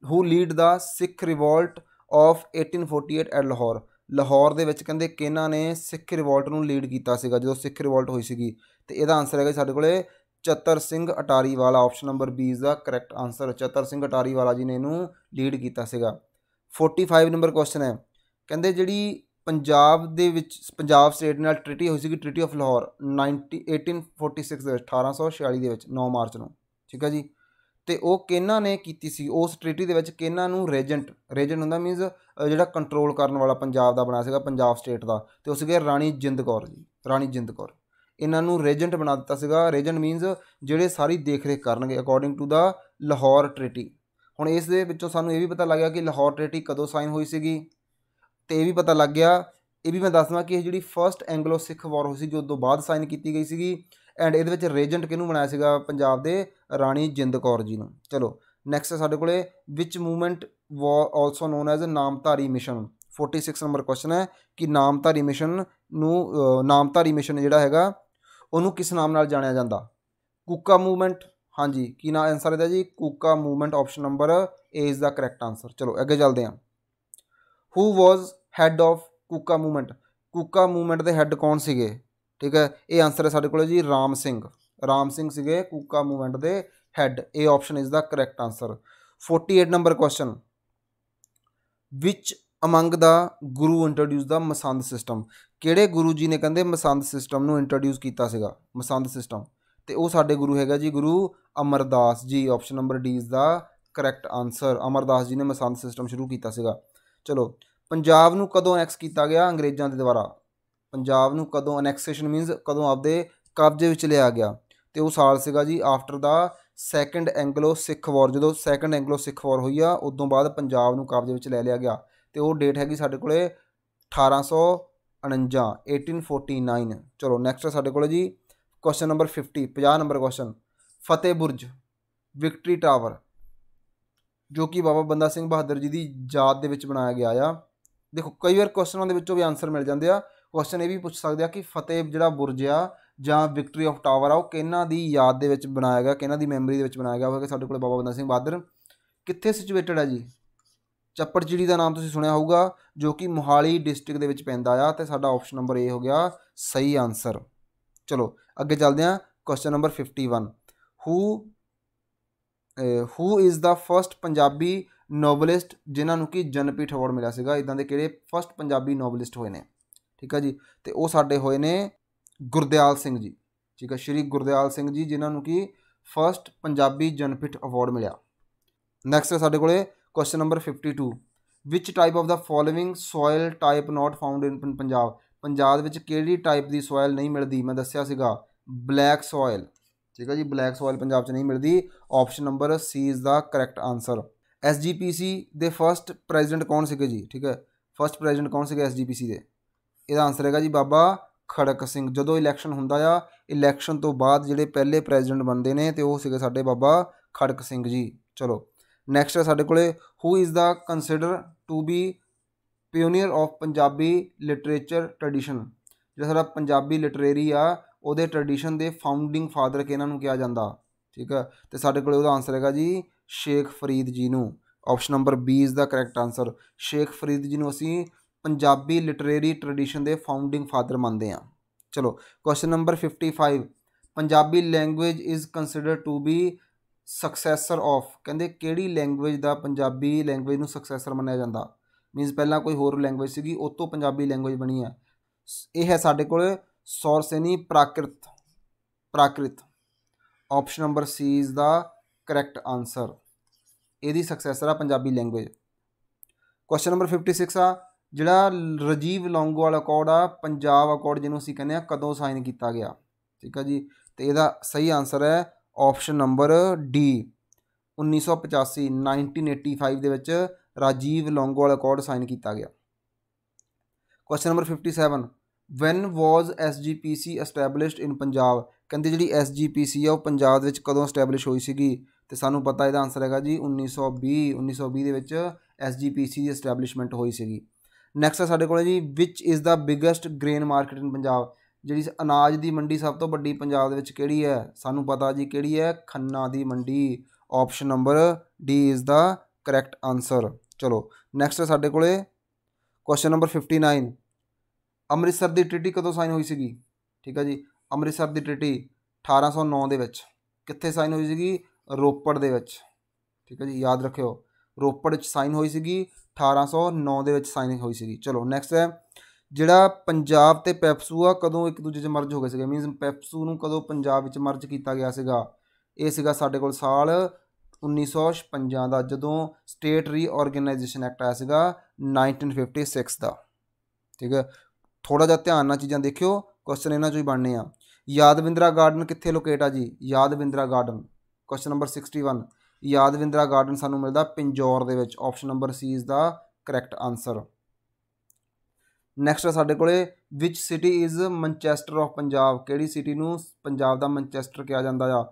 who lead the Sikh revolt of 1848 at Lahore Lahore ਦੇ ਵਿੱਚ ਕਹਿੰਦੇ ਕਿਹਨਾਂ ਨੇ ਸਿੱਖ ਰਿਵੋਲਟ ਨੂੰ ਲੀਡ ਕੀਤਾ ਸੀਗਾ ਜਦੋਂ ਸਿੱਖ ਰਿਵੋਲਟ ਹੋਈ ਸੀਗੀ ਤੇ ਇਹਦਾ ਆਨਸਰ ਹੈਗਾ ਸਾਡੇ ਕੋਲੇ ਚਤਰ Singh Attari Wala option number B the correct answer Chatar Singh Attari Wala ji ਨੇ ਇਹਨੂੰ ਲੀਡ ਕੀਤਾ ਸੀਗਾ 45 ਨੰਬਰ ਕੁਐਸਚਨ ਹੈ ਕਹਿੰਦੇ ਜਿਹੜੀ ਪੰਜਾਬ ਦੇ ਵਿੱਚ ਪੰਜਾਬ ਸਟੇਟ ਨਾਲ ਟ੍ਰੀਟੀ ਹੋਈ ਸੀਗੀ ਟ੍ਰੀਟੀ ਆਫ ਲਾਹੌਰ 90 1846 ਦੇ ਵਿੱਚ 1846 ਦੇ ਵਿੱਚ 9 ਮਾਰਚ ਨੂੰ ਠੀਕ ਹੈ ਜੀ ਤੇ ਉਹ ਕਿਹਨਾਂ ਨੇ ਕੀਤੀ ਸੀ ਉਸ ਟ੍ਰੀਟੀ ਦੇ ਵਿੱਚ ਕਿਹਨਾਂ ਨੂੰ ਰੈਜੈਂਟ ਰੈਜੈਂਟ ਹੁੰਦਾ ਮੀਨਸ ਜਿਹੜਾ ਕੰਟਰੋਲ ਕਰਨ ਵਾਲਾ ਪੰਜਾਬ ਦਾ ਬਣਾ ਸੀਗਾ ਪੰਜਾਬ ਸਟੇਟ ਦਾ ਤੇ ਉਹ ਸੀਗੇ ਰਾਣੀ ਜਿੰਦ ਕੌਰ ਜੀ ਰਾਣੀ ਜਿੰਦ ਕੌਰ ਇਹਨਾਂ ਨੂੰ ਰੈਜੈਂਟ ਬਣਾ ਦਿੱਤਾ ਸੀਗਾ ਰੈਜੈਂਟ ਮੀਨਸ ਜਿਹੜੇ ਸਾਰੀ ਦੇਖਰੇਖ ਕਰਨਗੇ according to the Lahore treaty ਹੁਣ ਇਸ ਦੇ ਵਿੱਚੋਂ ਸਾਨੂੰ ਇਹ ਵੀ ਪਤਾ ਲੱਗਿਆ ਕਿ ਲਾਹੌਰ ਟ੍ਰੀਟੀ ਕਦੋਂ ਸਾਈਨ ਹੋਈ ਸੀਗੀ ਤੇ ਇਹ ਵੀ ਪਤਾ ਲੱਗ ਗਿਆ ਇਹ ਵੀ ਮੈਂ ਦੱਸਦਾ ਕਿ ਇਹ ਜਿਹੜੀ ਫਰਸਟ ਐਂਗਲੋ ਸਿੱਖ ਵਾਰ ਹੋਈ ਸੀ ਜੋ ਤੋਂ ਬਾਅਦ ਸਾਈਨ ਕੀਤੀ ਗਈ ਸੀਗੀ ਐਂਡ ਇਹਦੇ ਵਿੱਚ ਰੇਜੈਂਟ ਕਿਹਨੂੰ ਬਣਾਇਆ ਸੀਗਾ ਪੰਜਾਬ ਦੇ ਰਾਣੀ ਜਿੰਦ ਕੌਰ ਜੀ ਨੂੰ ਚਲੋ ਨੈਕਸਟ ਸਾਡੇ ਕੋਲੇ which movement also known as Namdhari mission 46 number question ਹੈ ਕਿ ਨਾਮਧਾਰੀ ਮਿਸ਼ਨ ਨੂੰ ਨਾਮਧਾਰੀ ਮਿਸ਼ਨ ਜਿਹੜਾ ਹੈਗਾ ਉਹਨੂੰ ਕਿਸ ਨਾਮ ਨਾਲ ਜਾਣਿਆ ਜਾਂਦਾ ਕੂਕਾ ਮੂਵਮੈਂਟ ਹਾਂਜੀ ਕੀ ਨਾਮ ਆਨਸਰ ਹੈ ਜੀ Kuka movement option number A is the correct answer ਚਲੋ ਅੱਗੇ ਚੱਲਦੇ ਹਾਂ who was head of Kuka movement Kuka movement ਦੇ ਹੈੱਡ ਕੌਣ ਸੀਗੇ ਠੀਕ ਹੈ ਇਹ ਆਨਸਰ ਹੈ ਸਾਡੇ ਕੋਲ ਜੀ ਰਾਮ ਸਿੰਘ ਰਾਮ ਸਿੰਘ ਸੀਗੇ ਕੂਕਾ ਮੂਵਮੈਂਟ ਦੇ ਹੈਡ ਇਹ option is the correct answer 48 number question which among the Guru introduce the masand system ਕਿਹੜੇ ਗੁਰੂ ਜੀ ਨੇ ਕਹਿੰਦੇ ਮਸੰਦ ਸਿਸਟਮ ਨੂੰ ਇੰਟਰੋਡਿਊਸ ਕੀਤਾ ਸੀਗਾ ਮਸੰਦ ਸਿਸਟਮ ਤੇ ਉਹ ਸਾਡੇ ਗੁਰੂ ਹੈਗਾ ਜੀ Guru Amardas ji option number D is the correct answer Amardas ji ਨੇ ਮਸੰਦ ਸਿਸਟਮ ਸ਼ੁਰੂ ਕੀਤਾ ਸੀਗਾ ਚਲੋ ਪੰਜਾਬ ਨੂੰ ਕਦੋਂ ਐਕਸ ਕੀਤਾ ਗਿਆ ਅੰਗਰੇਜ਼ਾਂ ਦੇ ਦੁਆਰਾ ਪੰਜਾਬ ਨੂੰ ਕਦੋਂ ਅਨੈਕਸੇਸ਼ਨ ਮੀਨਸ ਕਦੋਂ ਆਪਦੇ ਕਬਜ਼ੇ ਵਿੱਚ ਲਿਆ ਗਿਆ ਤੇ ਉਹ ਸਾਲ ਸੀਗਾ ਜੀ after the second Anglo Sikh war ਜਦੋਂ ਸੈਕੰਡ ਐਂਗਲੋ ਸਿੱਖ ਵਾਰ ਹੋਈ ਆ ਉਦੋਂ ਬਾਅਦ ਪੰਜਾਬ ਨੂੰ ਕਬਜ਼ੇ ਵਿੱਚ ਲੈ ਲਿਆ ਗਿਆ ਤੇ ਉਹ ਡੇਟ ਹੈਗੀ ਸਾਡੇ ਕੋਲੇ 1849 1849 ਚਲੋ ਨੈਕਸਟ ਸਾਡੇ ਕੋਲੇ ਜੀ ਕੁਐਸਚਨ ਨੰਬਰ 50 50 ਨੰਬਰ ਕੁਐਸਚਨ ਫਤਿਹ ਬੁਰਜ ਵਿਕਟਰੀ ਟਾਵਰ ਜੋ ਕਿ ਬਾਬਾ ਬੰਦਾ ਸਿੰਘ ਬਹਾਦਰ ਜੀ ਦੀ ਯਾਦ ਦੇ ਵਿੱਚ ਬਣਾਇਆ ਗਿਆ ਆ ਦੇਖੋ ਕਈ ਵਾਰ ਕੁਐਸਚਨਾਂ ਦੇ ਵਿੱਚੋਂ ਵੀ ਆਨਸਰ ਮਿਲ ਜਾਂਦੇ ਆ ਕੁਐਸਚਨ ਇਹ ਵੀ ਪੁੱਛ ਸਕਦੇ ਆ ਕਿ ਫਤਿਹ ਜਿਹੜਾ ਬੁਰਜ ਆ ਜਾਂ ਵਿਕਟਰੀ ਆਫ ਟਾਵਰ ਆ ਉਹ ਕਿਹਨਾਂ ਦੀ ਯਾਦ ਦੇ ਵਿੱਚ ਬਣਾਇਆ ਗਿਆ ਕਿਹਨਾਂ ਦੀ ਮੈਮਰੀ ਦੇ ਵਿੱਚ ਬਣਾਇਆ ਗਿਆ ਹੋਵੇਗਾ ਸਾਡੇ ਕੋਲ ਬਾਬਾ ਬੰਦਾ ਸਿੰਘ ਬਹਾਦਰ ਕਿੱਥੇ ਸਿਚੁਏਟਡ ਆ ਜੀ ਚੱਪੜ ਦਾ ਨਾਮ ਤੁਸੀਂ ਸੁਣਿਆ ਹੋਊਗਾ ਜੋ ਕਿ ਮੋਹਾਲੀ ਡਿਸਟ੍ਰਿਕਟ ਦੇ ਵਿੱਚ ਪੈਂਦਾ ਆ ਤੇ ਸਾਡਾ ਆਪਸ਼ਨ ਨੰਬਰ ਏ ਹੋ ਗਿਆ ਸਹੀ ਆਨਸਰ ਚਲੋ ਅੱਗੇ ਚੱਲਦੇ ਆ question number 51 who who is the first Punjabi novelist ਜਿਨ੍ਹਾਂ ਨੂੰ ਕਿ ਜਨਪੀਠ ਅਵਾਰਡ ਮਿਲਿਆ ਸੀਗਾ ਇਦਾਂ ਦੇ ਕਿਹੜੇ ਫਰਸਟ ਪੰਜਾਬੀ ਨੋਵਲਿਸਟ ਹੋਏ ਨੇ ਠੀਕ ਹੈ ਜੀ ਤੇ ਉਹ ਸਾਡੇ ਹੋਏ ਨੇ ਗੁਰਦਿਆਲ ਸਿੰਘ ਜੀ ਠੀਕ ਹੈ ਸ਼੍ਰੀ ਗੁਰਦਿਆਲ ਸਿੰਘ ਜੀ ਜਿਨ੍ਹਾਂ ਨੂੰ ਕੀ ਫਰਸਟ ਪੰਜਾਬੀ ਜਨਪਿਟ ਅਵਾਰਡ ਮਿਲਿਆ ਨੈਕਸਟ ਹੈ ਸਾਡੇ ਕੋਲੇ question number 52 which type of the following soil type not found in Punjab Punjab ਵਿੱਚ ਕਿਹੜੀ ਟਾਈਪ ਦੀ ਸੋਇਲ ਨਹੀਂ ਮਿਲਦੀ ਮੈਂ ਦੱਸਿਆ ਸੀਗਾ ਬਲੈਕ ਸੋਇਲ ਠੀਕ ਹੈ ਜੀ ਬਲੈਕ ਸੋਇਲ ਪੰਜਾਬ 'ਚ ਨਹੀਂ ਮਿਲਦੀ option number C is the correct answer SGPC ਦੇ ਫਰਸਟ ਪ੍ਰੈਜ਼ੀਡੈਂਟ ਕੌਣ ਸੀਗੇ ਜੀ ਠੀਕ ਹੈ ਫਰਸਟ ਪ੍ਰੈਜ਼ੀਡੈਂਟ ਕੌਣ ਸੀਗੇ ਐਸਜੀਪੀਸੀ ਦੇ ਇਹਦਾ ਆਨਸਰ ਹੈਗਾ ਜੀ ਬਾਬਾ ਖੜਕ ਸਿੰਘ ਜਦੋਂ ਇਲੈਕਸ਼ਨ ਹੁੰਦਾ ਆ ਇਲੈਕਸ਼ਨ ਤੋਂ ਬਾਅਦ ਜਿਹੜੇ ਪਹਿਲੇ ਪ੍ਰੈਜ਼ੀਡੈਂਟ ਬਣਦੇ ਨੇ ਤੇ ਉਹ ਸੀਗੇ ਸਾਡੇ ਬਾਬਾ ਖੜਕ ਸਿੰਘ ਜੀ ਚਲੋ ਨੈਕਸਟ ਸਾਡੇ ਕੋਲੇ who is the considered to be pioneer of Punjabi literature tradition ਜਿਹੜਾ ਸਾਡਾ ਪੰਜਾਬੀ ਲਿਟਰੇਰੀ ਆ ਉਹਦੇ ਟ੍ਰੈਡੀਸ਼ਨ ਦੇ ਫਾਊਂਡਿੰਗ ਫਾਦਰ ਕਿ ਇਹਨਾਂ ਨੂੰ ਕਿਹਾ ਜਾਂਦਾ ਠੀਕ ਆ ਤੇ ਸਾਡੇ ਕੋਲੇ ਉਹਦਾ ਆਨਸਰ ਹੈਗਾ ਜੀ ਸ਼ੇਖ ਫਰੀਦ ਜੀ ਨੂੰ option number B is the correct answer Sheikh Farid ji ਨੂੰ ਅਸੀਂ ਪੰਜਾਬੀ ਲਿਟਰੇਰੀ ਟ੍ਰੈਡੀਸ਼ਨ ਦੇ ਫਾਊਂਡਿੰਗ ਫਾਦਰ ਮੰਨਦੇ ਆ ਚਲੋ question number 55 Punjabi language is considered to be successor of ਕਹਿੰਦੇ ਕਿਹੜੀ ਲੈਂਗੁਏਜ ਦਾ ਪੰਜਾਬੀ ਲੈਂਗੁਏਜ ਨੂੰ ਸਕਸੈਸਰ ਮੰਨਿਆ ਜਾਂਦਾ ਮੀਨਸ ਪਹਿਲਾਂ ਕੋਈ ਹੋਰ ਲੈਂਗੁਏਜ ਸੀਗੀ ਉਸ ਤੋਂ ਪੰਜਾਬੀ ਲੈਂਗੁਏਜ ਬਣੀ ਆ ਇਹ ਹੈ ਸਾਡੇ ਕੋਲ Sauraseni Prakrit Prakrit option number C is the correct answer ਇਹਦੀ ਸਕਸੈਸਰ ਆ ਪੰਜਾਬੀ ਲੈਂਗੁਏਜ ਕੁਐਸਚਨ ਨੰਬਰ 56 ਆ ਜਿਹੜਾ ਰਜੀਵ ਲੌਂਗੋਵਾਲ ਅਕਾਊਂਟ ਆ ਪੰਜਾਬ ਅਕੋਰਡ ਜਿਹਨੂੰ ਅਸੀਂ ਕਹਿੰਦੇ ਆ ਕਦੋਂ ਸਾਈਨ ਕੀਤਾ ਗਿਆ ਠੀਕ ਆ ਜੀ ਤੇ ਇਹਦਾ ਸਹੀ ਆਨਸਰ ਹੈ ਆਪਸ਼ਨ ਨੰਬਰ ਡੀ 1985 1985 ਦੇ ਵਿੱਚ ਰਾਜੀਵ ਲੌਂਗੋਵਾਲ ਅਕਾਊਂਟ ਸਾਈਨ ਕੀਤਾ ਗਿਆ question number 57 when was SGPC established in Punjab ਕਹਿੰਦੇ ਜਿਹੜੀ ਐਸਜੀਪੀਸੀ ਆ ਉਹ ਪੰਜਾਬ ਦੇ ਵਿੱਚ ਕਦੋਂ ਸਟੈਬਲਿਸ਼ ਹੋਈ ਸੀਗੀ ਤੇ ਸਾਨੂੰ ਪਤਾ ਇਹਦਾ ਆਨਸਰ ਹੈਗਾ ਜੀ 1920 1920 ਦੇ ਵਿੱਚ ਐਸਜੀਪੀਸੀ ਦੀ ਐਸਟੈਬਲਿਸ਼ਮੈਂਟ ਹੋਈ ਸੀਗੀ ਨੈਕਸਟ ਸਾਡੇ ਕੋਲ ਜੀ which is the biggest grain market in Punjab ਜਿਹੜੀ ਅਨਾਜ ਦੀ ਮੰਡੀ ਸਭ ਤੋਂ ਵੱਡੀ ਪੰਜਾਬ ਦੇ ਵਿੱਚ ਕਿਹੜੀ ਹੈ ਸਾਨੂੰ ਪਤਾ ਜੀ ਕਿਹੜੀ ਹੈ ਖੰਨਾ ਦੀ ਮੰਡੀ option number D is the correct answer ਚਲੋ ਨੈਕਸਟ ਸਾਡੇ ਕੋਲੇ ਕੁਐਸਚਨ ਨੰਬਰ 59 ਅੰਮ੍ਰਿਤਸਰ ਦੀ ਟ੍ਰੀਟੀ ਕਦੋਂ ਸਾਈਨ ਹੋਈ ਸੀਗੀ ਠੀਕ ਹੈ ਜੀ ਅੰਮ੍ਰਿਤਸਰ ਦੀ ਟ੍ਰੀਟੀ 1809 ਦੇ ਵਿੱਚ ਕਿੱਥੇ ਸਾਈਨ ਹੋਈ ਸੀਗੀ ਰੋਪੜ ਦੇ ਵਿੱਚ ਠੀਕ ਹੈ ਜੀ ਯਾਦ ਰੱਖਿਓ ਰੋਪੜ ਵਿੱਚ ਸਾਈਨ ਹੋਈ ਸੀਗੀ 1809 ਦੇ ਵਿੱਚ ਸਾਈਨਿੰਗ ਹੋਈ ਸੀਗੀ ਚਲੋ ਨੈਕਸਟ ਹੈ ਜਿਹੜਾ ਪੰਜਾਬ ਤੇ ਪੈਪਸੂ ਆ ਕਦੋਂ ਇੱਕ ਦੂਜੇ 'ਚ ਮਰਜ ਹੋ ਗਏ ਸੀਗੇ ਮੀਨਸ ਪੈਪਸੂ ਨੂੰ ਕਦੋਂ ਪੰਜਾਬ ਵਿੱਚ ਮਰਜ ਕੀਤਾ ਗਿਆ ਸੀਗਾ ਇਹ ਸੀਗਾ ਸਾਡੇ ਕੋਲ ਸਾਲ 1956 ਦਾ ਜਦੋਂ ਸਟੇਟ ਰੀਆਰਗੇਨਾਈਜੇਸ਼ਨ ਐਕਟ ਆਇਆ ਸੀਗਾ 1956 ਦਾ ਠੀਕ ਹੈ ਥੋੜਾ ਜਿਹਾ ਧਿਆਨ ਨਾਲ ਚੀਜ਼ਾਂ ਦੇਖਿਓ ਕੁਐਸਚਨ ਇਹਨਾਂ ਚੋਂ ਹੀ ਬਣਨੇ ਆ ਯਾਦਵਿੰਦਰਾ ਗਾਰਡਨ ਕਿੱਥੇ ਲੋਕੇਟ ਆ ਜੀ Yadavindra garden question number 61 Yadavindra garden ਸਾਨੂੰ ਮਿਲਦਾ ਪਿੰਜੌਰ ਦੇ ਵਿੱਚ ਆਪਸ਼ਨ ਨੰਬਰ ਸੀ ਇਸ ਦਾ ਕਰੈਕਟ ਆਨਸਰ ਨੈਕਸਟ ਸਾਡੇ ਕੋਲੇ which city is Manchester of Punjab ਕਿਹੜੀ ਸਿਟੀ ਨੂੰ ਪੰਜਾਬ ਦਾ ਮੈਂਚੈਸਟਰ ਕਿਹਾ ਜਾਂਦਾ ਆ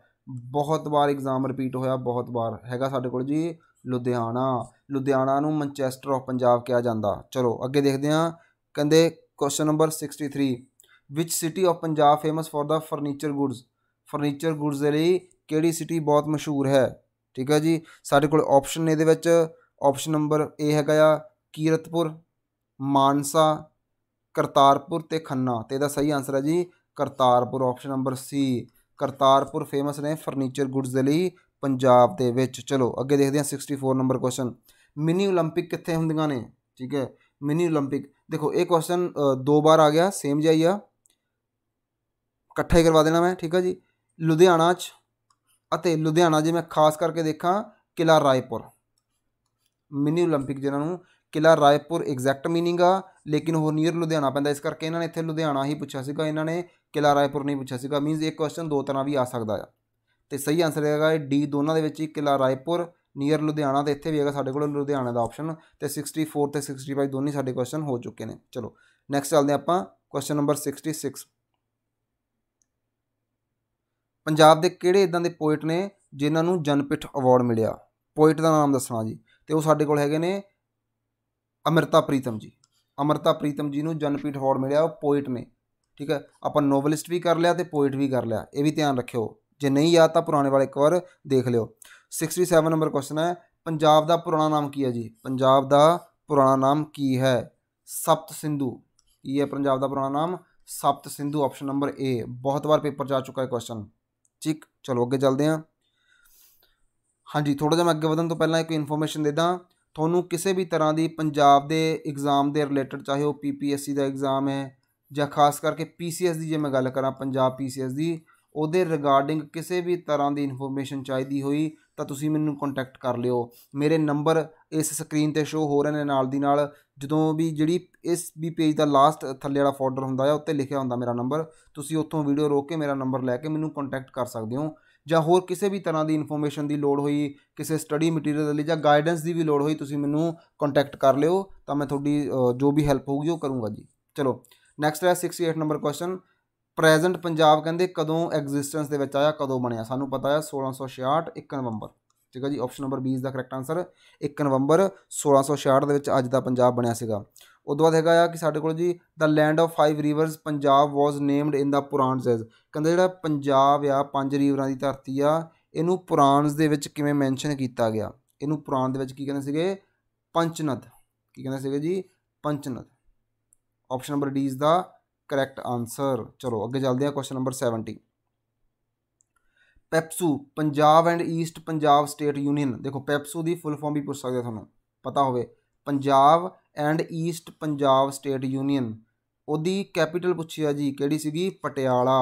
ਬਹੁਤ ਵਾਰ ਐਗਜ਼ਾਮ ਰਿਪੀਟ ਹੋਇਆ ਬਹੁਤ ਵਾਰ ਹੈਗਾ ਸਾਡੇ ਕੋਲ ਜੀ ਲੁਧਿਆਣਾ ਲੁਧਿਆਣਾ ਨੂੰ ਮੈਂਚੈਸਟਰ ਆਫ ਪੰਜਾਬ ਕਿਹਾ ਜਾਂਦਾ ਚਲੋ ਅੱਗੇ ਦੇਖਦੇ ਹਾਂ ਕਹਿੰਦੇ question number 63 which city of Punjab famous for the furniture goods furniture goods ਦੇ ਲਈ ਕਿਹੜੀ ਸਿਟੀ ਬਹੁਤ ਮਸ਼ਹੂਰ ਹੈ ਠੀਕ ਹੈ ਜੀ ਸਾਡੇ ਕੋਲ ਆਪਸ਼ਨ ਨੇ ਇਹਦੇ ਵਿੱਚ ਆਪਸ਼ਨ ਨੰਬਰ ਏ ਹੈਗਾ ਆ ਕੀਰਤਪੁਰ ਮਾਨਸਾ ਕਰਤਾਰਪੁਰ ਤੇ ਖੰਨਾ ਤੇ ਇਹਦਾ ਸਹੀ ਆਨਸਰ ਹੈ ਜੀ Kartarpur option number C Kartarpur famous ਨੇ ਫਰਨੀਚਰ ਗੁੱਡਸ ਦੇ ਲਈ ਪੰਜਾਬ ਦੇ ਵਿੱਚ ਚਲੋ ਅੱਗੇ ਦੇਖਦੇ ਹਾਂ 64 ਨੰਬਰ ਕੁਐਸਚਨ ਮਿਨੀ 올림픽 ਕਿੱਥੇ ਹੁੰਦੀਆਂ ਨੇ ਠੀਕ ਹੈ ਮਿਨੀ 올림픽 ਦੇਖੋ ਇਹ ਕੁਐਸਚਨ ਦੋ ਵਾਰ ਆ ਗਿਆ ਸੇਮ ਜਾਈ ਆ ਇਕੱਠਾ ਹੀ ਕਰਵਾ ਦੇਣਾ ਮੈਂ ਠੀਕ ਹੈ ਜੀ ਲੁਧਿਆਣਾ 'ਚ ਅਤੇ ਲੁਧਿਆਣਾ ਜੇ ਮੈਂ ਖਾਸ ਕਰਕੇ ਦੇਖਾਂ ਕਿਲਾ ਰਾਏਪੁਰ ਮਿਨੀ 올림픽 ਜਿਹਨਾਂ ਨੂੰ ਕਿਲਾ ਰਾਏਪੁਰ ਐਗਜ਼ੈਕਟ मीनिंग ਆ ਲੇਕਿਨ ਹੋਰ ਨੀਅਰ ਲੁਧਿਆਣਾ ਪੈਂਦਾ ਇਸ ਕਰਕੇ ਇਹਨਾਂ ਨੇ ਇੱਥੇ ਲੁਧਿਆਣਾ ਹੀ ਪੁੱਛਿਆ ਸੀਗਾ ਇਹਨਾਂ ਨੇ ਕਿਲਾ ਰਾਏਪੁਰ ਨਹੀਂ ਪੁੱਛਿਆ ਸੀਗਾ ਮੀਨਸ ਇਹ ਕੁਐਸਚਨ ਦੋ ਤਰ੍ਹਾਂ ਵੀ ਆ ਸਕਦਾ ਆ ਤੇ ਸਹੀ ਆਨਸਰ ਹੈਗਾ ਇਹ ਡੀ ਦੋਨਾਂ ਦੇ ਵਿੱਚ ਹੀ ਕਿਲਾ ਰਾਏਪੁਰ ਨੀਅਰ ਲੁਧਿਆਣਾ ਤੇ ਇੱਥੇ ਵੀ ਹੈਗਾ ਸਾਡੇ ਕੋਲ ਲੁਧਿਆਣਾ ਦਾ ਆਪਸ਼ਨ ਤੇ 64 ਤੇ 65 ਦੋਨੇ ਸਾਡੇ ਕੁਐਸਚਨ ਹੋ ਚੁੱਕੇ ਨੇ ਚਲੋ ਨੈਕਸਟ ਚੱਲਦੇ ਆਪਾਂ ਕੁਐਸਚਨ ਨੰਬਰ 66 ਪੰਜਾਬ ਦੇ ਕਿਹੜੇ ਇਦਾਂ ਦੇ ਪੋਇਟ ਨੇ ਜਿਨ੍ਹਾਂ ਨੂੰ ਜਨਪਿਠ ਅਵਾਰਡ ਮਿਲਿਆ ਪੋਇਟ ਦਾ ਨਾਮ ਦੱਸਣਾ ਜੀ ਤੇ ਉਹ ਸਾਡੇ ਕੋਲ ਹੈਗੇ ਨੇ ਅਮਰਤਾ ਪ੍ਰੀਤਮ ਜੀ ਅਮਰਤਾ ਪ੍ਰੀਤਮ ਜੀ ਨੂੰ ਜਨਪੀਠ ਅਵਾਰਡ ਮਿਲਿਆ ਉਹ ਪੋਇਟ ਨੇ ਠੀਕ ਹੈ ਆਪਾਂ ਨੋਵਲਿਸਟ ਵੀ ਕਰ ਲਿਆ ਤੇ ਪੋਇਟ ਵੀ ਕਰ ਲਿਆ ਇਹ ਵੀ ਧਿਆਨ ਰੱਖਿਓ ਜੇ ਨਹੀਂ ਯਾਦ ਤਾਂ ਪੁਰਾਣੇ ਵਾਲੇ ਇੱਕ ਵਾਰ ਦੇਖ ਲਿਓ 67 ਨੰਬਰ ਕੁਐਸਚਨ ਹੈ ਪੰਜਾਬ ਦਾ ਪੁਰਾਣਾ ਨਾਮ ਕੀ ਹੈ ਜੀ ਪੰਜਾਬ ਦਾ ਪੁਰਾਣਾ ਨਾਮ ਕੀ ਹੈ ਸਪਤ ਸਿੰਧੂ ਕੀ ਹੈ ਪੰਜਾਬ ਦਾ ਪੁਰਾਣਾ ਨਾਮ Sapta Sindhu option number A ਬਹੁਤ ਵਾਰ ਪੇਪਰ ਜਾ ਚੁੱਕਾ ਹੈ ਕੁਐਸਚਨ ਠੀਕ ਚਲੋ ਅੱਗੇ ਚੱਲਦੇ ਹਾਂ ਹਾਂਜੀ ਥੋੜਾ ਜਿਹਾ ਮੈਂ ਅੱਗੇ ਵਧਣ ਤੋਂ ਪਹਿਲਾਂ ਇੱਕ ਇਨਫੋਰਮੇਸ਼ਨ ਦੇ ਦਾਂ ਤੁਹਾਨੂੰ ਕਿਸੇ ਵੀ ਤਰ੍ਹਾਂ ਦੀ ਪੰਜਾਬ ਦੇ ਐਗਜ਼ਾਮ ਦੇ ਰਿਲੇਟਡ ਚਾਹੇ ਉਹ ਪੀਪੀਐਸਸੀ ਦਾ ਐਗਜ਼ਾਮ ਹੈ ਜਾਂ ਖਾਸ ਕਰਕੇ ਪੀਸੀਐਸ ਦੀ ਜੇ ਮੈਂ ਗੱਲ ਕਰਾਂ ਪੰਜਾਬ ਪੀਸੀਐਸ ਦੀ ਉਹਦੇ ਰਿਗਾਰਡਿੰਗ ਕਿਸੇ ਵੀ ਤਰ੍ਹਾਂ ਦੀ ਇਨਫੋਰਮੇਸ਼ਨ ਚਾਹੀਦੀ ਹੋਈ ਤਾਂ ਤੁਸੀਂ ਮੈਨੂੰ ਕੰਟੈਕਟ ਕਰ ਲਿਓ ਮੇਰੇ ਨੰਬਰ ਇਸ ਸਕਰੀਨ ਤੇ ਸ਼ੋ ਹੋ ਰਹੇ ਨੇ ਨਾਲ ਦੀ ਨਾਲ ਜਦੋਂ ਵੀ ਜਿਹੜੀ ਇਸ ਵੀ ਪੇਜ ਦਾ ਲਾਸਟ ਥੱਲੇ ਵਾਲਾ ਫੋਲਡਰ ਹੁੰਦਾ ਹੈ ਉੱਤੇ ਲਿਖਿਆ ਹੁੰਦਾ ਮੇਰਾ ਨੰਬਰ ਤੁਸੀਂ ਉੱਥੋਂ ਵੀਡੀਓ ਰੋਕ ਕੇ ਮੇਰਾ ਨੰਬਰ ਲੈ ਕੇ ਮੈਨੂੰ ਕੰਟੈਕਟ ਕਰ ਸਕਦੇ ਹੋ ਜਾਂ ਹੋਰ ਕਿਸੇ ਵੀ ਤਰ੍ਹਾਂ ਦੀ ਇਨਫੋਰਮੇਸ਼ਨ ਦੀ ਲੋੜ ਹੋਈ ਕਿਸੇ ਸਟੱਡੀ ਮਟੀਰੀਅਲ ਲਈ ਜਾਂ ਗਾਈਡੈਂਸ ਦੀ ਵੀ ਲੋੜ ਹੋਈ ਤੁਸੀਂ ਮੈਨੂੰ ਕੰਟੈਕਟ ਕਰ ਲਿਓ ਤਾਂ ਮੈਂ ਤੁਹਾਡੀ ਜੋ ਵੀ ਹੈਲਪ ਹੋਊਗੀ ਉਹ ਕਰੂੰਗਾ ਜੀ ਚਲੋ ਨੈਕਸਟ ਹੈ 68 ਨੰਬਰ ਕੁਐਸਚਨ ਪ੍ਰੈਜ਼ੈਂਟ ਪੰਜਾਬ ਕਹਿੰਦੇ ਕਦੋਂ ਐਗਜ਼ਿਸਟੈਂਸ ਦੇ ਵਿੱਚ ਆਇਆ ਕਦੋਂ ਬਣਿਆ ਸਾਨੂੰ ਪਤਾ ਹੈ 1666 1 ਨਵੰਬਰ ਠੀਕ ਹੈ ਜੀ ਆਪਸ਼ਨ ਨੰਬਰ 20 ਦਾ ਕਰੈਕਟ ਆਨਸਰ 1 ਨਵੰਬਰ 1666 ਦੇ ਵਿੱਚ ਅੱਜ ਦਾ ਪੰਜਾਬ ਬਣਿਆ ਸੀਗਾ ਉਦੋਂ ਬਾਅਦ ਹੈਗਾ ਆ ਕਿ ਸਾਡੇ ਕੋਲ ਜੀ the land of five rivers Punjab was named in the Puranas as ਕਹਿੰਦੇ ਜਿਹੜਾ ਪੰਜਾਬ ਆ ਪੰਜ ਰਿਵਰਾਂ ਦੀ ਧਰਤੀ ਆ ਇਹਨੂੰ ਪੁਰਾਣਸ ਦੇ ਵਿੱਚ ਕਿਵੇਂ ਮੈਂਸ਼ਨ ਕੀਤਾ ਗਿਆ ਇਹਨੂੰ ਪੁਰਾਣ ਦੇ ਵਿੱਚ ਕੀ ਕਹਿੰਦੇ ਸੀਗੇ ਪੰਚਨਦ ਕੀ ਕਹਿੰਦੇ ਸੀਗੇ ਜੀ ਪੰਚਨਦ ਆਪਸ਼ਨ ਨੰਬਰ ਡੀ ਇਸ ਦਾ ਕਰੈਕਟ ਆਨਸਰ ਚਲੋ ਅੱਗੇ ਚੱਲਦੇ ਆ question number 70 PEPSU Punjab and East Punjab state union ਦੇਖੋ ਪੈਪਸੂ ਦੀ ਫੁੱਲ ਫਾਰਮ ਵੀ ਪੁੱਛ ਸਕਦੇ ਤੁਹਾਨੂੰ ਪਤਾ ਹੋਵੇ Punjab and East Punjab state union ਉਹਦੀ ਕੈਪੀਟਲ ਪੁੱਛਿਆ ਜੀ ਕਿਹੜੀ ਸੀਗੀ Patiala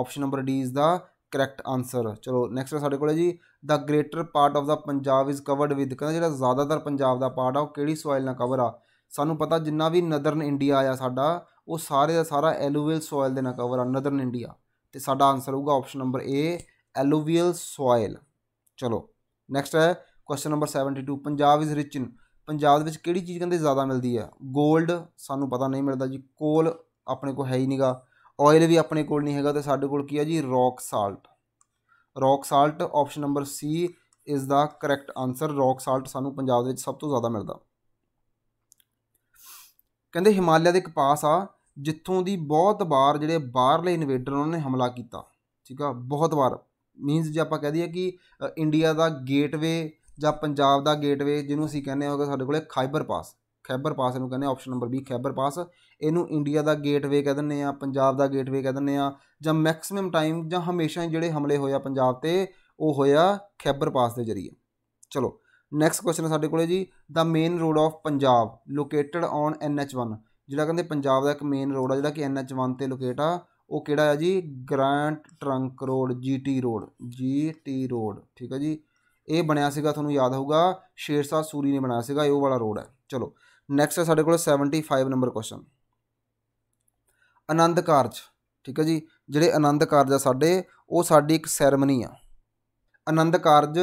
option number D is the correct answer ਚਲੋ ਨੈਕਸਟ ਸਾਡੇ ਕੋਲ ਹੈ ਜੀ the greater part of the Punjab is covered with ਕਹਿੰਦਾ ਜਿਹੜਾ ਜ਼ਿਆਦਾਤਰ ਪੰਜਾਬ ਦਾ ਪਾਰਟ ਆ ਉਹ ਕਿਹੜੀ ਸੋਇਲ ਨਾਲ ਕਵਰ ਆ ਸਾਨੂੰ ਪਤਾ ਜਿੰਨਾ ਵੀ ਨਦਰਨ ਇੰਡੀਆ ਆ ਸਾਡਾ ਉਹ ਸਾਰੇ ਦਾ ਸਾਰਾ ਐਲੂਵਲ ਸੋਇਲ ਦੇ ਨਾਲ ਕਵਰ ਆ ਨਦਰਨ ਇੰਡੀਆ ਤੇ ਸਾਡਾ ਆਨਸਰ ਹੋਊਗਾ option number A alluvial soil ਚਲੋ ਨੈਕਸਟ ਹੈ question number 72 Punjab is rich in Punjab ਦੇ ਵਿੱਚ ਕਿਹੜੀ ਚੀਜ਼ ਕਹਿੰਦੇ ਜ਼ਿਆਦਾ ਮਿਲਦੀ ਹੈ 골ਡ ਸਾਨੂੰ ਪਤਾ ਨਹੀਂ ਮਿਲਦਾ ਜੀ ਕੋਲ ਆਪਣੇ ਕੋਲ ਹੈ ਹੀ ਨਹੀਂਗਾ ਆਇਲ ਵੀ ਆਪਣੇ ਕੋਲ ਨਹੀਂ ਹੈਗਾ ਤੇ ਸਾਡੇ ਕੋਲ ਕੀ ਹੈ ਜੀ rock salt rock salt option number C is the correct answer rock salt ਸਾਨੂੰ ਪੰਜਾਬ ਦੇ ਵਿੱਚ ਸਭ ਤੋਂ ਜ਼ਿਆਦਾ ਮਿਲਦਾ ਕਹਿੰਦੇ ਹਿਮਾਲਿਆ ਦੇ ਇੱਕ ਪਾਸ ਆ ਜਿੱਥੋਂ ਦੀ ਬਹੁਤ ਵਾਰ ਜਿਹੜੇ ਬਾਹਰਲੇ ਇਨਵੇਡਰ ਉਹਨਾਂ ਨੇ ਹਮਲਾ ਕੀਤਾ ਠੀਕ ਆ ਬਹੁਤ ਵਾਰ ਮੀਨਸ ਜੇ ਆਪਾਂ ਕਹਦੇ ਆ ਕਿ ਇੰਡੀਆ ਦਾ ਗੇਟਵੇ ਜਾਂ ਪੰਜਾਬ ਦਾ ਗੇਟਵੇ ਜਿਹਨੂੰ ਅਸੀਂ ਕਹਿੰਦੇ ਹਾਂ ਸਾਡੇ ਕੋਲੇ ਖਾਈਬਰ ਪਾਸ ਖੈਬਰ ਪਾਸ ਇਹਨੂੰ ਕਹਿੰਦੇ option number B Khyber pass ਇਹਨੂੰ ਇੰਡੀਆ ਦਾ ਗੇਟਵੇ ਕਹਿ ਦਿੰਨੇ ਆ ਪੰਜਾਬ ਦਾ ਗੇਟਵੇ ਕਹਿ ਦਿੰਨੇ ਆ ਜਾਂ ਮੈਕਸਿਮਮ ਟਾਈਮ ਜਾਂ ਹਮੇਸ਼ਾ ਜਿਹੜੇ ਹਮਲੇ ਹੋਇਆ ਪੰਜਾਬ ਤੇ ਉਹ ਹੋਇਆ ਖੈਬਰ ਪਾਸ ਦੇ ਜ਼ਰੀਏ ਚਲੋ ਨੈਕਸਟ ਕੁਐਸਚਨ ਸਾਡੇ ਕੋਲੇ ਜੀ the main road of Punjab located on N H 1 ਜਿਹੜਾ ਕਹਿੰਦੇ ਪੰਜਾਬ ਦਾ ਇੱਕ ਮੇਨ ਰੋਡ ਆ ਜਿਹੜਾ ਕਿ ਐਨ ਐਚ 1 ਤੇ ਲੋਕੇਟ ਆ ਉਹ ਕਿਹੜਾ ਹੈ ਜੀ grand trunk road GT road GT road ਠੀਕ ਹੈ ਜੀ ਇਹ ਬਣਿਆ ਸੀਗਾ ਤੁਹਾਨੂੰ ਯਾਦ ਹੋਊਗਾ ਸ਼ੇਰ ਸ਼ਾਹ ਸੂਰੀ ਨੇ ਬਣਾਇਆ ਸੀਗਾ ਇਹ ਉਹ ਵਾਲਾ ਰੋਡ ਹੈ ਚਲੋ ਨੈਕਸਟ ਹੈ ਸਾਡੇ ਕੋਲ 75 ਨੰਬਰ ਕੁਐਸਚਨ ਆਨੰਦ ਕਾਰਜ ਠੀਕ ਹੈ ਜੀ ਜਿਹੜੇ ਆਨੰਦ ਕਾਰਜ ਆ ਸਾਡੇ ਉਹ ਸਾਡੀ ਇੱਕ ਸੈਰਮਨੀ ਆ ਆਨੰਦ ਕਾਰਜ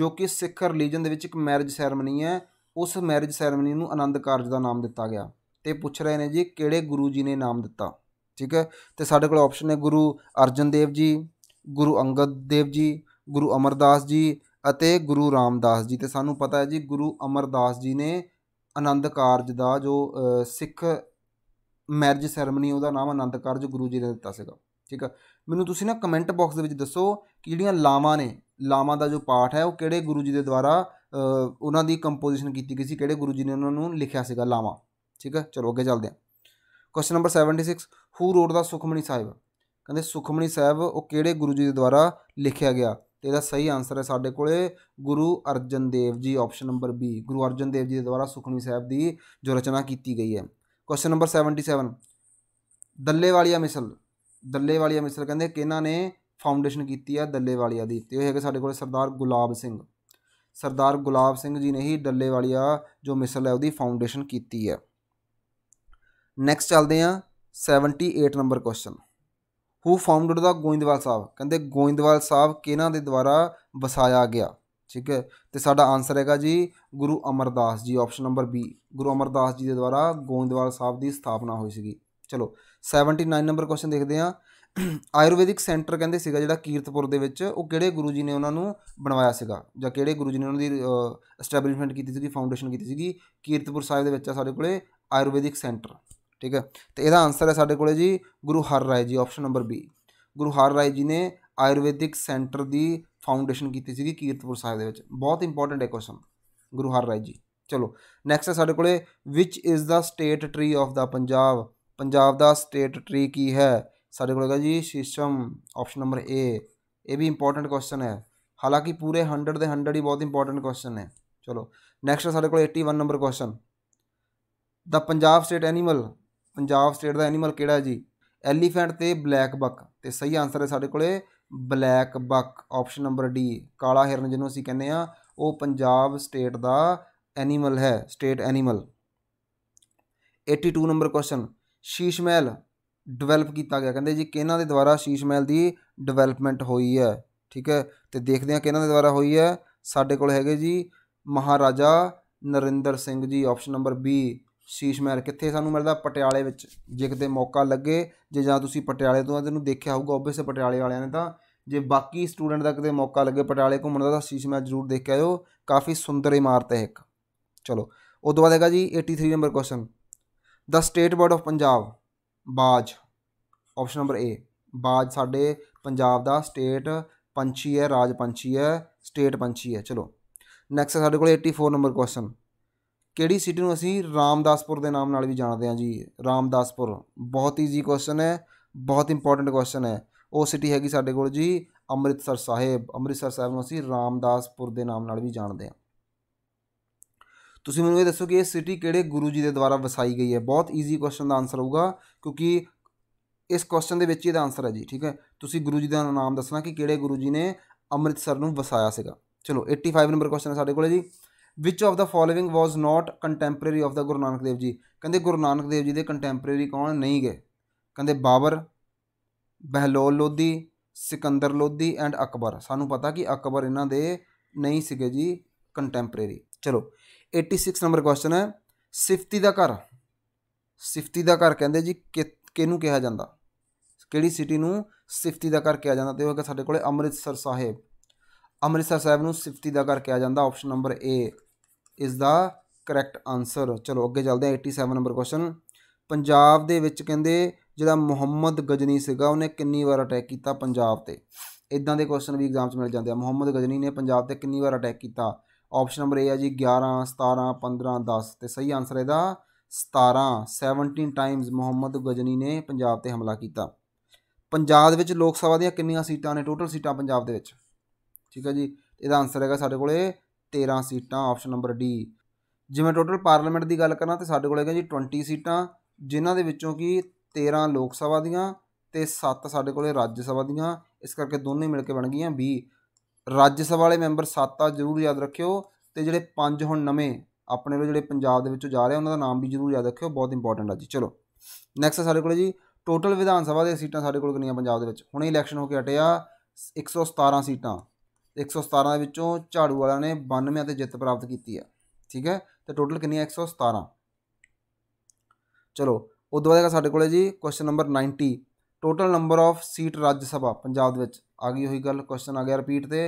ਜੋ ਕਿ ਸਿੱਖ ਰਿਲੀਜਨ ਦੇ ਵਿੱਚ ਇੱਕ ਮੈਰਿਜ ਸੈਰਮਨੀ ਹੈ ਉਸ ਮੈਰਿਜ ਸੈਰਮਨੀ ਨੂੰ ਆਨੰਦ ਕਾਰਜ ਦਾ ਨਾਮ ਦਿੱਤਾ ਗਿਆ ਤੇ ਪੁੱਛ ਰਹੇ ਨੇ ਜੀ ਕਿਹੜੇ ਗੁਰੂ ਜੀ ਨੇ ਨਾਮ ਦਿੱਤਾ ਠੀਕ ਹੈ ਤੇ ਸਾਡੇ ਕੋਲ ਆਪਸ਼ਨ ਹੈ ਗੁਰੂ ਅਰਜਨ ਦੇਵ ਜੀ ਗੁਰੂ ਅੰਗਦ ਦੇਵ ਜੀ ਗੁਰੂ ਅਮਰਦਾਸ ਜੀ ਅਤੇ ਗੁਰੂ ਰਾਮਦਾਸ ਜੀ ਤੇ ਸਾਨੂੰ ਪਤਾ ਹੈ ਜੀ ਗੁਰੂ ਅਮਰਦਾਸ ਜੀ ਨੇ ਆਨੰਦ ਕਾਰਜ ਦਾ ਜੋ ਸਿੱਖ ਮੈਰਿਜ ਸੈਰੇਮਨੀ ਉਹਦਾ ਨਾਮ ਆਨੰਦ ਕਾਰਜ ਗੁਰੂ ਜੀ ਨੇ ਦਿੱਤਾ ਸੀਗਾ ਠੀਕ ਹੈ ਮੈਨੂੰ ਤੁਸੀਂ ਨਾ ਕਮੈਂਟ ਬਾਕਸ ਦੇ ਵਿੱਚ ਦੱਸੋ ਕਿ ਜਿਹੜੀਆਂ ਲਾਵਾਂ ਨੇ ਲਾਵਾਂ ਦਾ ਜੋ ਪਾਠ ਹੈ ਉਹ ਕਿਹੜੇ ਗੁਰੂ ਜੀ ਦੇ ਦੁਆਰਾ ਉਹਨਾਂ ਦੀ ਕੰਪੋਜੀਸ਼ਨ ਕੀਤੀ ਗਈ ਸੀ ਕਿਹੜੇ ਗੁਰੂ ਜੀ ਨੇ ਉਹਨਾਂ ਨੂੰ ਲਿਖਿਆ ਸੀਗਾ ਲਾਵਾਂ ਠੀਕ ਹੈ ਚਲੋ ਅੱਗੇ ਚੱਲਦੇ ਹਾਂ question number 76 who wrote the Sukhmani Sahib ਕਹਿੰਦੇ ਸੁਖਮਣੀ ਸਾਹਿਬ ਉਹ ਕਿਹੜੇ ਗੁਰੂ ਜੀ ਦੇ ਦੁਆਰਾ ਲਿਖਿਆ ਗਿਆ ਤੇ ਇਹਦਾ ਸਹੀ ਆਨਸਰ ਹੈ ਸਾਡੇ ਕੋਲੇ ਗੁਰੂ Arjan Dev ji option number B Guru Arjan Dev ji ਦੇ ਦੁਆਰਾ ਸੁਖਮਣੀ ਸਾਹਿਬ ਦੀ ਜੋ ਰਚਨਾ ਕੀਤੀ ਗਈ ਹੈ ਕੁਐਸਚਨ ਨੰਬਰ 77 ਦੱਲੇ ਵਾਲੀਆ ਮਿਸਲ ਦੱਲੇ ਵਾਲੀਆ ਮਿਸਲ ਕਹਿੰਦੇ ਕਿਹਨਾਂ ਨੇ ਫਾਊਂਡੇਸ਼ਨ ਕੀਤੀ ਹੈ ਦੱਲੇ ਵਾਲੀਆ ਦੀ ਤੇ ਉਹ ਹੈਗੇ ਸਾਡੇ ਕੋਲੇ ਸਰਦਾਰ ਗੁਲਾਬ ਸਿੰਘ ਸਰਦਾਰ ਗੁਲਾਬ ਸਿੰਘ ਜੀ ਨੇ ਹੀ ਦੱਲੇ ਵਾਲੀਆ ਜੋ ਮਿਸਲ ਹੈ ਉਹਦੀ ਫਾਊਂਡੇਸ਼ਨ ਕੀਤੀ ਹੈ ਨੈਕਸਟ ਚੱਲਦੇ ਆ 78 number question who founded the Goindwal Sahib ਕਹਿੰਦੇ ਗੋਇੰਦਵਾਲ ਸਾਹਿਬ ਕਿਹਨਾਂ ਦੇ ਦੁਆਰਾ ਵਸਾਇਆ ਗਿਆ ਠੀਕ ਹੈ ਤੇ ਸਾਡਾ ਆਨਸਰ ਹੈਗਾ ਜੀ Guru Amardas ji option number B Guru Amardas ji ਦੇ ਦੁਆਰਾ ਗੋਇੰਦਵਾਲ ਸਾਹਿਬ ਦੀ ਸਥਾਪਨਾ ਹੋਈ ਸੀਗੀ ਚਲੋ 79 ਨੰਬਰ ਕੁਐਸਚਨ ਦੇਖਦੇ ਆ ਆਯੁਰਵੈਦਿਕ ਸੈਂਟਰ ਕਹਿੰਦੇ ਸੀਗਾ ਜਿਹੜਾ ਕੀਰਤਪੁਰ ਦੇ ਵਿੱਚ ਉਹ ਕਿਹੜੇ ਗੁਰੂ ਜੀ ਨੇ ਉਹਨਾਂ ਨੂੰ ਬਣਵਾਇਆ ਸੀਗਾ ਜਾਂ ਕਿਹੜੇ ਗੁਰੂ ਜੀ ਨੇ ਉਹਨਾਂ ਦੀ ਐਸਟੈਬਲਿਸ਼ਮੈਂਟ ਕੀਤੀ ਸੀਗੀ ਫਾਊਂਡੇਸ਼ਨ ਕੀਤੀ ਸੀਗੀ ਕੀਰਤਪੁਰ ਸਾਹਿਬ ਦੇ ਵਿੱਚ ਆ ਸਾਡੇ ਕੋਲੇ ਆਯੁਰਵੈਦਿਕ ਸੈਂਟਰ ਠੀਕ ਹੈ ਤੇ ਇਹਦਾ ਆਨਸਰ ਹੈ ਸਾਡੇ ਕੋਲੇ ਜੀ ਗੁਰੂ Har Rai ji option number B Guru Har Rai ji ਨੇ ਆਯੁਰਵੈਦਿਕ ਸੈਂਟਰ ਦੀ ਫਾਊਂਡੇਸ਼ਨ ਕੀਤੀ ਸੀਗੀ ਕੀਰਤਪੁਰ ਸਾਹਿਬ ਦੇ ਵਿੱਚ ਬਹੁਤ ਇੰਪੋਰਟੈਂਟ ਹੈ ਕੁਐਸਚਨ ਗੁਰੂ ਹਰ ਰਾਏ ਜੀ ਚਲੋ ਨੈਕਸਟ ਹੈ ਸਾਡੇ ਕੋਲੇ which is the state tree of the Punjab Punjab ਦਾ ਸਟੇਟ ਟਰੀ ਕੀ ਹੈ ਸਾਡੇ ਕੋਲ ਹੈਗਾ ਜੀ ਸ਼ੀਸ਼ਮ ਆਪਸ਼ਨ ਨੰਬਰ ਏ ਇਹ ਵੀ ਇੰਪੋਰਟੈਂਟ ਕੁਐਸਚਨ ਹੈ ਹਾਲਾਂਕਿ ਪੂਰੇ 100 ਦੇ 100 ਹੀ ਬਹੁਤ ਇੰਪੋਰਟੈਂਟ ਕੁਐਸਚਨ ਹੈ ਚਲੋ ਨੈਕਸਟ ਹੈ ਸਾਡੇ ਕੋਲ 81 number question the Punjab state animal Punjab state ਦਾ ਐਨੀਮਲ ਕਿਹੜਾ ਹੈ ਜੀ ਐਲੀਫੈਂਟ ਤੇ ਬਲੈਕ ਬੱਕ ਤੇ ਸਹੀ ਆਨਸਰ ਹੈ ਸਾਡੇ ਕੋਲੇ black buck option number D ਕਾਲਾ ਹਿਰਨ ਜਿਹਨੂੰ ਅਸੀਂ ਕਹਿੰਦੇ ਆ ਉਹ ਪੰਜਾਬ ਸਟੇਟ ਦਾ ਐਨੀਮਲ ਹੈ state animal 82 number question Sheesh Mahal develop ਕੀਤਾ ਗਿਆ ਕਹਿੰਦੇ ਜੀ ਕਿਹਨਾਂ ਦੇ ਦੁਆਰਾ ਸ਼ੀਸ਼ ਮਹਿਲ ਦੀ ਡਿਵੈਲਪਮੈਂਟ ਹੋਈ ਹੈ ਠੀਕ ਹੈ ਤੇ ਦੇਖਦੇ ਹਾਂ ਕਿਹਨਾਂ ਦੇ ਦੁਆਰਾ ਹੋਈ ਹੈ ਸਾਡੇ ਕੋਲ ਹੈਗੇ ਜੀ Maharaja Narinder Singh ji option number B Sheesh Mahal ਕਿੱਥੇ ਸਾਨੂੰ ਮਿਲਦਾ ਪਟਿਆਲੇ ਵਿੱਚ ਜੇ ਕਿਤੇ ਮੌਕਾ ਲੱਗੇ ਜੇ ਜਾਂ ਤੁਸੀਂ ਪਟਿਆਲੇ ਤੋਂ ਇਹਨੂੰ ਦੇਖਿਆ ਹੋਊਗਾ ਓਬਵੀਅਸ ਪਟਿਆਲੇ ਵਾਲਿਆਂ ਨੇ ਤਾਂ ਜੇ ਬਾਕੀ ਸਟੂਡੈਂਟ ਦਾ ਕਿਤੇ ਮੌਕਾ ਲੱਗੇ ਪਟਿਆਲੇ ਘੁੰਮਣ ਦਾ ਤਾਂ ਸ਼ੀਸ਼ ਮਹਿਲ ਜ਼ਰੂਰ ਦੇਖ ਕੇ ਆਇਓ ਕਾਫੀ ਸੁੰਦਰ ਇਮਾਰਤ ਹੈ ਇੱਕ ਚਲੋ ਉਸ ਤੋਂ ਬਾਅਦ ਹੈਗਾ ਜੀ 83 number question the state bird of Punjab ਬਾਜ ਆਪਸ਼ਨ ਨੰਬਰ ਏ ਬਾਜ ਸਾਡੇ ਪੰਜਾਬ ਦਾ ਸਟੇਟ ਪੰਛੀ ਹੈ ਰਾਜ ਪੰਛੀ ਹੈ ਸਟੇਟ ਪੰਛੀ ਹੈ ਚਲੋ ਨੈਕਸਟ ਸਾਡੇ ਕੋਲ 84 ਨੰਬਰ ਕੁਐਸਚਨ ਕਿਹੜੀ ਸਿਟੀ ਨੂੰ ਅਸੀਂ ਰਾਮਦਾਸਪੁਰ ਦੇ ਨਾਮ ਨਾਲ ਵੀ ਜਾਣਦੇ ਹਾਂ ਜੀ ਰਾਮਦਾਸਪੁਰ ਬਹੁਤ ਈਜ਼ੀ ਕੁਐਸਚਨ ਹੈ ਬਹੁਤ ਇੰਪੋਰਟੈਂਟ ਕੁਐਸਚਨ ਹੈ ਉਹ ਸਿਟੀ ਹੈਗੀ ਸਾਡੇ ਕੋਲ ਜੀ ਅੰਮ੍ਰਿਤਸਰ ਸਾਹਿਬ ਅੰਮ੍ਰਿਤਸਰ ਸਾਹਿਬ ਨੂੰ ਅਸੀਂ ਰਾਮਦਾਸਪੁਰ ਦੇ ਨਾਮ ਨਾਲ ਵੀ ਜਾਣਦੇ ਹਾਂ ਤੁਸੀਂ ਮੈਨੂੰ ਇਹ ਦੱਸੋ ਕਿ ਇਹ ਸਿਟੀ ਕਿਹੜੇ ਗੁਰੂ ਜੀ ਦੇ ਦੁਆਰਾ ਵਸਾਈ ਗਈ ਹੈ ਬਹੁਤ ਈਜ਼ੀ ਕੁਐਸਚਨ ਦਾ ਆਨਸਰ ਹੋਊਗਾ ਕਿਉਂਕਿ ਇਸ ਕੁਐਸਚਨ ਦੇ ਵਿੱਚ ਇਹਦਾ ਆਨਸਰ ਹੈ ਜੀ ਠੀਕ ਹੈ ਤੁਸੀਂ ਗੁਰੂ ਜੀ ਦਾ ਨਾਮ ਦੱਸਣਾ ਕਿ ਕਿਹੜੇ ਗੁਰੂ ਜੀ ਨੇ ਅੰਮ੍ਰਿਤਸਰ ਨੂੰ ਵਸਾਇਆ ਸੀਗਾ ਚਲੋ 85 ਨੰਬਰ ਕੁਐਸਚਨ ਹੈ ਸਾਡੇ ਕੋਲੇ ਜੀ which of the following was not contemporary of the Guru Nanak Dev ji ਕਹਿੰਦੇ ਗੁਰੂ ਨਾਨਕ ਦੇਵ ਜੀ ਦੇ ਕੰਟੈਂਪਰੇਰੀ ਕੌਣ ਨਹੀਂ ਗਏ ਕਹਿੰਦੇ ਬਾਬਰ ਬਹਿਲੋਲ ਲੋਧੀ ਸਿਕੰਦਰ ਲੋਧੀ ਐਂਡ ਅਕਬਰ ਸਾਨੂੰ ਪਤਾ ਕਿ ਅਕਬਰ ਇਹਨਾਂ ਦੇ ਨਹੀਂ ਸੀਗੇ ਜੀ ਕੰਟੈਂਪਰੇਰੀ ਚਲੋ 86 ਨੰਬਰ ਕੁਐਸਚਨ ਹੈ ਸਿਫਤੀ ਦਾ ਘਰ ਸਿਫਤੀ ਦਾ ਘਰ ਕਹਿੰਦੇ ਜੀ ਕਿਹਨੂੰ ਕਿਹਾ ਜਾਂਦਾ ਕਿਹੜੀ ਸਿਟੀ ਨੂੰ ਸਿਫਤੀ ਦਾ ਘਰ ਕਿਹਾ ਜਾਂਦਾ ਤੇ ਉਹ ਹੈਗਾ ਸਾਡੇ ਕੋਲੇ ਅੰਮ੍ਰਿਤਸਰ ਸਾਹਿਬ ਅੰਮ੍ਰਿਤਸਰ ਸਾਹਿਬ ਨੂੰ ਸਿਫਤੀ ਦਾ ਘਰ ਕਿਹਾ ਜਾਂਦਾ ਆਪਸ਼ਨ ਨੰਬਰ ਏ ਇਸ ਦਾ ਕਰੈਕਟ ਆਨਸਰ ਚਲੋ ਅੱਗੇ ਚੱਲਦੇ ਹਾਂ 87 ਨੰਬਰ ਕੁਐਸਚਨ ਪੰਜਾਬ ਦੇ ਵਿੱਚ ਕਹਿੰਦੇ ਜਿਹੜਾ ਮੁਹੰਮਦ ਗਜਨੀ ਸੀਗਾ ਉਹਨੇ ਕਿੰਨੀ ਵਾਰ ਅਟੈਕ ਕੀਤਾ ਪੰਜਾਬ ਤੇ ਇਦਾਂ ਦੇ ਕੁਐਸਚਨ ਵੀ ਐਗਜ਼ਾਮ 'ਚ ਮਿਲ ਜਾਂਦੇ ਆ ਮੁਹੰਮਦ ਗਜਨੀ ਨੇ ਪੰਜਾਬ ਤੇ ਕਿੰਨੀ ਵਾਰ ਅਟੈਕ ਕੀਤਾ ਆਪਸ਼ਨ ਨੰਬਰ ਏ ਆ ਜੀ 11 17 15 10 ਤੇ ਸਹੀ ਆਨਸਰ ਇਹਦਾ 17 17 ਟਾਈਮਸ ਮੁਹੰਮਦ ਗਜਨੀ ਨੇ ਪੰਜਾਬ ਤੇ ਹਮਲਾ ਕੀਤਾ ਪੰਜਾਬ ਦੇ ਵਿੱਚ ਲੋਕ ਸਭਾ ਦੀਆਂ ਕਿੰਨੀਆਂ ਸੀਟਾਂ ਨੇ ਟੋਟਲ ਸੀਟਾਂ ਪੰਜਾਬ ਦੇ ਵਿੱਚ ਠੀਕ ਹੈ ਜੀ ਇਹਦਾ ਆਨਸਰ ਹੈਗਾ ਸਾਡੇ ਕੋਲੇ 13 ਸੀਟਾਂ ਆਪਸ਼ਨ ਨੰਬਰ ਡੀ ਜਿਵੇਂ ਟੋਟਲ ਪਾਰਲੀਮੈਂਟ ਦੀ ਗੱਲ ਕਰਾਂ ਤੇ ਸਾਡੇ ਕੋਲ ਹੈਗਾ ਜੀ 20 ਸੀਟਾਂ ਜਿਨ੍ਹਾਂ ਦੇ ਵਿੱਚੋਂ ਕਿ 13 ਲੋਕ ਸਭਾ ਦੀਆਂ ਤੇ 7 ਸਾਡੇ ਕੋਲੇ ਰਾਜ ਸਭਾ ਦੀਆਂ ਇਸ ਕਰਕੇ ਦੋਨੇ ਮਿਲ ਕੇ ਬਣ ਗਈਆਂ 20 ਰਾਜ ਸਭਾ ਵਾਲੇ ਮੈਂਬਰ 7 ਆ ਜ਼ਰੂਰ ਯਾਦ ਰੱਖਿਓ ਤੇ ਜਿਹੜੇ 5 ਹੁਣ ਨਵੇਂ ਆਪਣੇ ਲੋ ਜਿਹੜੇ ਪੰਜਾਬ ਦੇ ਵਿੱਚੋਂ ਜਾ ਰਹੇ ਉਹਨਾਂ ਦਾ ਨਾਮ ਵੀ ਜ਼ਰੂਰ ਯਾਦ ਰੱਖਿਓ ਬਹੁਤ ਇੰਪੋਰਟੈਂਟ ਆ ਜੀ ਚਲੋ ਨੈਕਸਟ ਸਾਡੇ ਕੋਲੇ ਜੀ ਟੋਟਲ ਵਿਧਾਨ ਸਭਾ ਦੇ ਸੀਟਾਂ ਸਾਡੇ ਕੋਲ ਕਿੰਨੀਆਂ ਪੰਜਾਬ ਦੇ ਵਿੱਚ ਹੁਣੇ ਇਲੈਕਸ਼ਨ ਹੋ ਕੇ ਹਟਿਆ 117 ਸੀਟਾਂ 117 ਦੇ ਵਿੱਚੋਂ ਝਾੜੂ ਵਾਲਿਆਂ ਨੇ 92 ਤੇ ਜਿੱਤ ਪ੍ਰਾਪਤ ਕੀਤੀ ਆ ਠੀਕ ਹੈ ਤੇ ਟੋਟਲ ਕਿੰਨੀ ਹੈ 117 ਚਲੋ ਉਦੋਂ ਬਾਅਦ ਸਾਡੇ ਕੋਲੇ ਜੀ question number 90 total number of seat Raj Sabha Punjab ਦੇ ਵਿੱਚ ਆ ਗਈ ਹੋਈ ਗੱਲ ਕੁਐਸਚਨ ਆ ਗਿਆ ਰਿਪੀਟ ਤੇ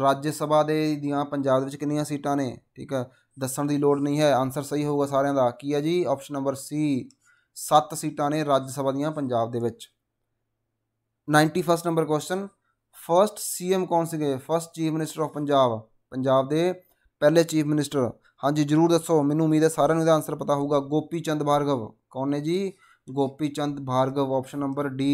ਰਾਜ ਸਭਾ ਦੇ ਦੀਆਂ ਪੰਜਾਬ ਦੇ ਵਿੱਚ ਕਿੰਨੀਆਂ ਸੀਟਾਂ ਨੇ ਠੀਕ ਹੈ ਦੱਸਣ ਦੀ ਲੋੜ ਨਹੀਂ ਹੈ ਆਨਸਰ ਸਹੀ ਹੋਊਗਾ ਸਾਰਿਆਂ ਦਾ ਕੀ ਹੈ ਜੀ ਆਪਸ਼ਨ ਨੰਬਰ ਸੀ 7 ਸੀਟਾਂ ਨੇ ਰਾਜ ਸਭਾ ਦੀਆਂ ਪੰਜਾਬ ਦੇ ਵਿੱਚ 91st number question first CM ਕੌਣ ਸੀਗੇ first chief minister of Punjab Punjab ਦੇ ਪਹਿਲੇ ਚੀਫ ਮਿਨਿਸਟਰ ਹਾਂਜੀ ਜਰੂਰ ਦੱਸੋ ਮੈਨੂੰ ਉਮੀਦ ਹੈ ਸਾਰਿਆਂ ਨੂੰ ਇਹਦਾ ਆਨਸਰ ਪਤਾ ਹੋਊਗਾ ਗੋਪੀ ਚੰਦ ਭਾਰਗਵ ਕੌਣ ਨੇ ਜੀ Gopi Chand Bhargav option number D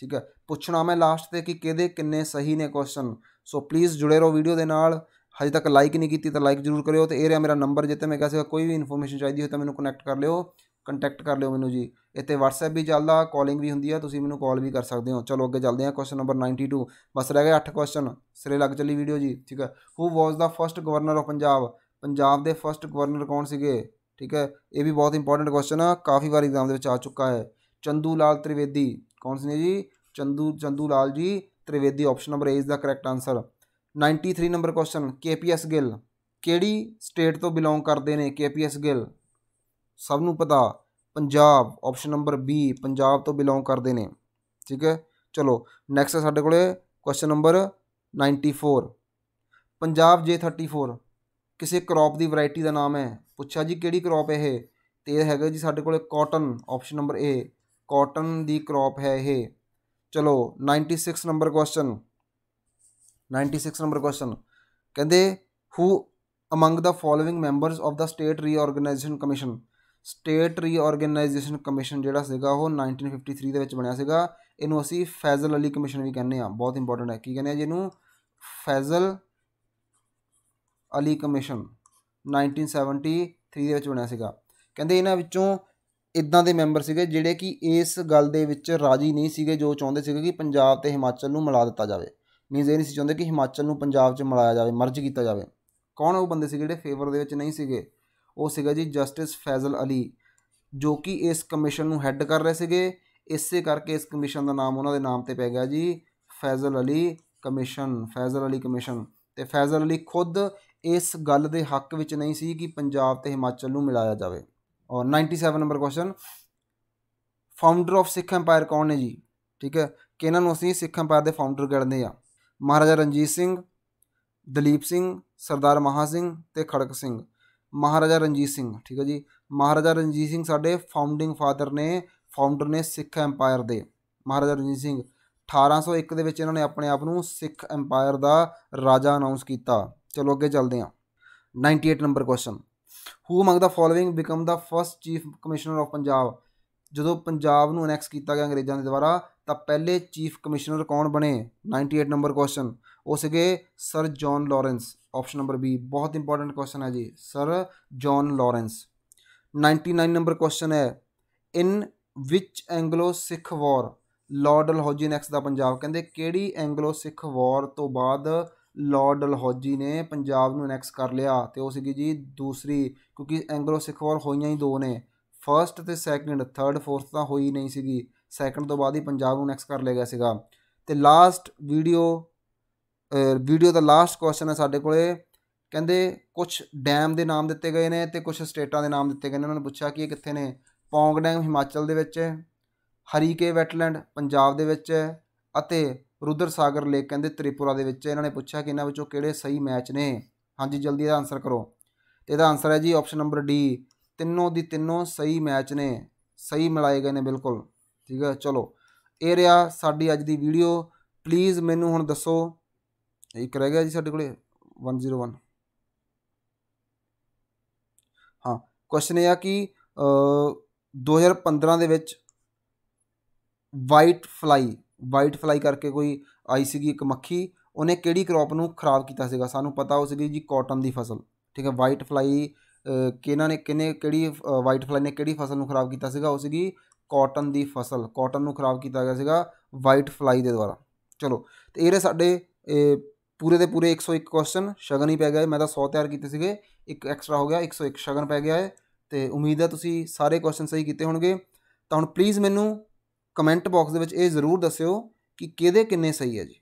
ਠੀਕ ਹੈ ਪੁੱਛਣਾ ਮੈਂ ਲਾਸਟ ਤੇ ਕਿ ਕਿਹਦੇ ਕਿੰਨੇ ਸਹੀ ਨੇ ਕੁਐਸਚਨ ਸੋ ਪਲੀਜ਼ ਜੁੜੇ ਰਹੋ ਵੀਡੀਓ ਦੇ ਨਾਲ ਹਜੇ ਤੱਕ ਲਾਈਕ ਨਹੀਂ ਕੀਤੀ ਤਾਂ ਲਾਈਕ ਜਰੂਰ ਕਰਿਓ ਤੇ ਇਹ ਰਿਹਾ ਮੇਰਾ ਨੰਬਰ ਜਿੱਤੇ ਮੈਂ ਕਿਹਾ ਕੋਈ ਵੀ ਇਨਫੋਰਮੇਸ਼ਨ ਚਾਹੀਦੀ ਹੋਵੇ ਤਾਂ ਮੈਨੂੰ ਕਨੈਕਟ ਕਰ ਲਿਓ ਕੰਟੈਕਟ ਕਰ ਲਿਓ ਮੈਨੂੰ ਜੀ ਇੱਥੇ WhatsApp ਵੀ ਚੱਲਦਾ ਕਾਲਿੰਗ ਵੀ ਹੁੰਦੀ ਆ ਤੁਸੀਂ ਮੈਨੂੰ ਕਾਲ ਵੀ ਕਰ ਸਕਦੇ ਹੋ ਚਲੋ ਅੱਗੇ ਚੱਲਦੇ ਹਾਂ ਕੁਐਸਚਨ ਨੰਬਰ 92 ਬਸ ਰਹਿ ਗਏ 8 ਕੁਐਸਚਨ ਸਿਰੇ ਲੱਗ ਚੱਲੀ ਵੀਡੀਓ ਜੀ ਠੀਕ ਹੈ who was the first governor of Punjab Punjab ਦੇ ਫਰਸਟ ਗਵਰਨਰ ਕੌਣ ਸੀਗੇ ਠੀਕ ਹੈ ਇਹ ਵੀ ਬਹੁਤ ਇੰਪੋਰਟੈਂਟ ਕੁਐਸਚਨ ਆ ਕਾਫੀ ਵਾਰ ਐਗਜ਼ਾਮ ਦੇ ਵਿੱਚ ਆ ਚੁੱਕਾ ਹੈ ਚੰਦੂ ਲਾਲ ਤ੍ਰਿਵੇਦੀ ਕੌਣ ਸੀ ਜੀ ਚੰਦੂ ਚੰਦੂ ਲਾਲ ਜੀ ਤ੍ਰਿਵੇਦੀ ਆਪਸ਼ਨ ਨੰਬਰ A ਇਸ ਦਾ correct answer 93 number question KPS Gill ਕਿਹੜੀ ਸਟੇਟ ਤੋਂ ਬਿਲੋਂਗ ਕਰਦੇ ਨੇ ਕੇਪੀਐਸ ਗਿੱਲ ਸਭ ਨੂੰ ਪਤਾ Punjab option number B Punjab ਤੋਂ ਬਿਲੋਂਗ ਕਰਦੇ ਨੇ ਠੀਕ ਹੈ ਚਲੋ ਨੈਕਸਟ ਹੈ ਸਾਡੇ ਕੋਲੇ ਕੁਐਸਚਨ ਨੰਬਰ 94 ਪੰਜਾਬ J34 ਕਿਸੇ ਕ੍ਰੌਪ ਦੀ ਵੈਰਾਈਟੀ ਦਾ ਨਾਮ ਹੈ ਪੁੱਛਿਆ ਜੀ ਕਿਹੜੀ ਕ੍ਰੌਪ ਹੈ ਇਹ ਤੇ ਇਹ ਹੈਗਾ ਜੀ ਸਾਡੇ ਕੋਲੇ cotton option number A cotton ਦੀ ਕ੍ਰੌਪ ਹੈ ਇਹ ਚਲੋ 96 ਨੰਬਰ ਕੁਐਸਚਨ 96 ਨੰਬਰ ਕੁਐਸਚਨ ਕਹਿੰਦੇ who among the following members of the state reorganisation commission state reorganisation commission ਜਿਹੜਾ ਸੀਗਾ ਉਹ 1953 ਦੇ ਵਿੱਚ ਬਣਿਆ ਸੀਗਾ ਇਹਨੂੰ ਅਸੀਂ ਫੈਜ਼ਲ ਅਲੀ ਕਮਿਸ਼ਨ ਵੀ ਕਹਿੰਦੇ ਆ ਬਹੁਤ ਇੰਪੋਰਟੈਂਟ ਹੈ ਕੀ ਕਹਿੰਦੇ ਆ ਜਿਹਨੂੰ ਫੈਜ਼ਲ ਅਲੀ ਕਮਿਸ਼ਨ 1973 ਦੇ ਵਿੱਚ ਬਣਿਆ ਸੀਗਾ ਕਹਿੰਦੇ ਇਹਨਾਂ ਵਿੱਚੋਂ ਇਦਾਂ ਦੇ ਮੈਂਬਰ ਸੀਗੇ ਜਿਹੜੇ ਕਿ ਇਸ ਗੱਲ ਦੇ ਵਿੱਚ ਰਾਜੀ ਨਹੀਂ ਸੀਗੇ ਜੋ ਚਾਹੁੰਦੇ ਸੀਗੇ ਕਿ ਪੰਜਾਬ ਤੇ ਹਿਮਾਚਲ ਨੂੰ ਮਿਲਾ ਦਿੱਤਾ ਜਾਵੇ ਮੀਨਸ ਇਹ ਨਹੀਂ ਸੀ ਚਾਹੁੰਦੇ ਕਿ ਹਿਮਾਚਲ ਨੂੰ ਪੰਜਾਬ 'ਚ ਮਿਲਾਇਆ ਜਾਵੇ ਮਰਜ ਕੀਤਾ ਜਾਵੇ ਕੌਣ ਉਹ ਬੰਦੇ ਸੀ ਜਿਹੜੇ ਫੇਵਰ ਦੇ ਵਿੱਚ ਨਹੀਂ ਸੀਗੇ ਉਹ ਸੀਗਾ ਜੀ ਜਸਟਿਸ ਫੈਜ਼ਲ ਅਲੀ ਜੋ ਕਿ ਇਸ ਕਮਿਸ਼ਨ ਨੂੰ ਹੈੱਡ ਕਰ ਰਹੇ ਸੀਗੇ ਇਸੇ ਕਰਕੇ ਇਸ ਕਮਿਸ਼ਨ ਦਾ ਨਾਮ ਉਹਨਾਂ ਦੇ ਨਾਮ ਤੇ ਪੈ ਗਿਆ ਜੀ ਫੈਜ਼ਲ ਅਲੀ ਕਮਿਸ਼ਨ ਫੈਜ਼ਲ ਅਲੀ ਕਮਿਸ਼ਨ ਤੇ ਫੈਜ਼ਲ ਅਲੀ ਖੁਦ ਇਸ ਗੱਲ ਦੇ ਹੱਕ ਵਿੱਚ ਨਹੀਂ ਸੀ ਕਿ ਪੰਜਾਬ ਤੇ ਹਿਮਾਚਲ ਨੂੰ ਮਿਲਾਇਆ ਜਾਵੇ ਔਰ 97 number question founder of Sikh empire ਕੌਣ ਨੇ ਜੀ ਠੀਕ ਹੈ ਕਿ ਇਹਨਾਂ ਨੂੰ ਅਸੀਂ ਸਿੱਖ ਐਮਪਾਇਰ ਦੇ ਫਾਊਂਡਰ ਕਹਿੰਦੇ ਆ ਮਹਾਰਾਜਾ ਰਣਜੀਤ ਸਿੰਘ ਦਲੀਪ ਸਿੰਘ ਸਰਦਾਰ ਮਹਾ ਸਿੰਘ ਤੇ ਖੜਕ ਸਿੰਘ ਮਹਾਰਾਜਾ ਰਣਜੀਤ ਸਿੰਘ ਠੀਕ ਹੈ ਜੀ ਮਹਾਰਾਜਾ ਰਣਜੀਤ ਸਿੰਘ ਸਾਡੇ ਫਾਊਂਡਿੰਗ ਫਾਦਰ ਨੇ ਫਾਊਂਡਰ ਨੇ ਸਿੱਖ ਐਮਪਾਇਰ ਦੇ ਮਹਾਰਾਜਾ ਰਣਜੀਤ ਸਿੰਘ 1801 ਦੇ ਵਿੱਚ ਇਹਨਾਂ ਨੇ ਆਪਣੇ ਆਪ ਨੂੰ ਸਿੱਖ ਐਮਪਾਇਰ ਦਾ ਰਾਜਾ ਅਨਾਉਂਸ ਕੀਤਾ ਚਲੋ ਅੱਗੇ ਚੱਲਦੇ ਹਾਂ 98 number question who among the following become the first chief commissioner of Punjab ਜਦੋਂ ਪੰਜਾਬ ਨੂੰ ਅਨੈਕਸ ਕੀਤਾ ਗਿਆ ਅੰਗਰੇਜ਼ਾਂ ਦੇ ਦੁਆਰਾ ਤਾਂ ਪਹਿਲੇ ਚੀਫ ਕਮਿਸ਼ਨਰ ਕੌਣ ਬਣੇ 98 ਨੰਬਰ ਕੁਐਸਚਨ ਉਹ ਸੀਗੇ sir John Lawrence option number B ਬਹੁਤ ਇੰਪੋਰਟੈਂਟ ਕੁਐਸਚਨ ਹੈ ਜੀ sir John Lawrence 99 number question ਹੈ in which Anglo Sikh war Lord Dalhousie annexed the Punjab ਕਹਿੰਦੇ ਕਿਹੜੀ ਐਂਗਲੋ ਸਿੱਖ ਵਾਰ ਤੋਂ ਬਾਅਦ ਲਾਰਡ ਡਲਹੌਜੀ ਨੇ ਪੰਜਾਬ ਨੂੰ ਅਨੈਕਸ ਕਰ ਲਿਆ ਤੇ ਉਹ ਸੀਗੀ ਜੀ ਦੂਸਰੀ ਕਿਉਂਕਿ ਐਂਗਲੋ ਸਿੱਖ ਵਾਰ ਹੋਈਆਂ ਹੀ ਦੋ ਨੇ ਫਰਸਟ ਤੇ ਸੈਕੰਡ ਥਰਡ ਫੋਰਥ ਤਾਂ ਹੋਈ ਨਹੀਂ ਸੀਗੀ ਸੈਕੰਡ ਤੋਂ ਬਾਅਦ ਹੀ ਪੰਜਾਬ ਨੂੰ ਨੈਕਸ ਕਰ ਲਿਆ ਗਿਆ ਸੀਗਾ ਤੇ ਲਾਸਟ ਵੀਡੀਓ ਵੀਡੀਓ ਦਾ ਲਾਸਟ ਕੁਐਸਚਨ ਹੈ ਸਾਡੇ ਕੋਲੇ ਕਹਿੰਦੇ ਕੁਝ ਡੈਮ ਦੇ ਨਾਮ ਦਿੱਤੇ ਗਏ ਨੇ ਤੇ ਕੁਝ ਸਟੇਟਾਂ ਦੇ ਨਾਮ ਦਿੱਤੇ ਗਏ ਨੇ ਉਹਨਾਂ ਨੇ ਪੁੱਛਿਆ ਕਿ ਇਹ ਕਿੱਥੇ ਨੇ ਪੌਂਗ ਡੈਮ ਹਿਮਾਚਲ ਦੇ ਵਿੱਚ ਹੈ ਹਰੀਕੇ ਵੈਟਲੈਂਡ ਪੰਜਾਬ ਦੇ ਵਿੱਚ ਹੈ ਅਤੇ ਰੁਦਰ ਸਾਗਰ ਲੇਕ ਕਹਿੰਦੇ ਤ੍ਰਿਪੁਰਾ ਦੇ ਵਿੱਚ ਇਹਨਾਂ ਨੇ ਪੁੱਛਿਆ ਕਿ ਇਹਨਾਂ ਵਿੱਚੋਂ ਕਿਹੜੇ ਸਹੀ ਮੈਚ ਨੇ ਹਾਂਜੀ ਜਲਦੀ ਇਹਦਾ ਆਨਸਰ ਕਰੋ ਇਹਦਾ ਆਨਸਰ ਹੈ ਜੀ ਆਪਸ਼ਨ ਨੰਬਰ ਡੀ ਤਿੰਨੋਂ ਦੀ ਤਿੰਨੋਂ ਸਹੀ ਮੈਚ ਨੇ ਸਹੀ ਮਿਲਾਏ ਗਏ ਨੇ ਬਿਲਕੁਲ ਠੀਕ ਹੈ ਚਲੋ ਇਹ ਰਿਹਾ ਸਾਡੀ ਅੱਜ ਦੀ ਵੀਡੀਓ ਪਲੀਜ਼ ਮੈਨੂੰ ਹੁਣ ਦੱਸੋ ਇੱਕ ਰਹਿ ਗਿਆ ਜੀ ਸਾਡੇ ਕੋਲੇ 101 ਹਾਂ ਕੁਐਸਚਨ ਇਹ ਆ ਕਿ 2015 ਦੇ ਵਿੱਚ ਵਾਈਟ ਫਲਾਈ ਵਾਈਟ ਫਲਾਈ ਕਰਕੇ ਕੋਈ ਆਈ ਸੀਗੀ ਇੱਕ ਮੱਖੀ ਉਹਨੇ ਕਿਹੜੀ ਕ੍ਰੌਪ ਨੂੰ ਖਰਾਬ ਕੀਤਾ ਸੀਗਾ ਸਾਨੂੰ ਪਤਾ ਉਸ ਦੀ ਜੀ ਕਾਟਨ ਦੀ ਫਸਲ ਠੀਕ ਹੈ ਵਾਈਟ ਫਲਾਈ ਕਿਹਨਾਂ ਨੇ ਕਿਨੇ ਕਿਹੜੀ ਵਾਈਟ ਫਲਾਈ ਨੇ ਕਿਹੜੀ ਫਸਲ ਨੂੰ ਖਰਾਬ ਕੀਤਾ ਸੀਗਾ ਉਹ ਸੀਗੀ ਕਾਟਨ ਦੀ ਫਸਲ ਕਾਟਨ ਨੂੰ ਖਰਾਬ ਕੀਤਾ ਗਿਆ ਸੀਗਾ ਵਾਈਟ ਫਲਾਈ ਦੇ ਦੁਆਰਾ ਚਲੋ ਤੇ ਇਹਦੇ ਸਾਡੇ ਪੂਰੇ ਦੇ ਪੂਰੇ 101 ਕੁਐਸਚਨ ਸ਼ਗਨ ਹੀ ਪੈ ਗਿਆ ਮੈਂ ਤਾਂ 100 ਤਿਆਰ ਕੀਤੇ ਸੀਗੇ ਇੱਕ ਐਕਸਟਰਾ ਹੋ ਗਿਆ 101 ਸ਼ਗਨ ਪੈ ਗਿਆ ਹੈ ਤੇ ਉਮੀਦ ਹੈ ਤੁਸੀਂ ਸਾਰੇ ਕੁਐਸਚਨ ਸਹੀ ਕੀਤੇ ਹੋਣਗੇ ਤਾਂ ਹੁਣ ਪਲੀਜ਼ ਮੈਨੂੰ ਕਮੈਂਟ ਬਾਕਸ ਦੇ ਵਿੱਚ ਇਹ ਜ਼ਰੂਰ ਦੱਸਿਓ ਕਿ ਕਿਹਦੇ ਕਿੰਨੇ ਸਹੀ ਹੈ ਜੀ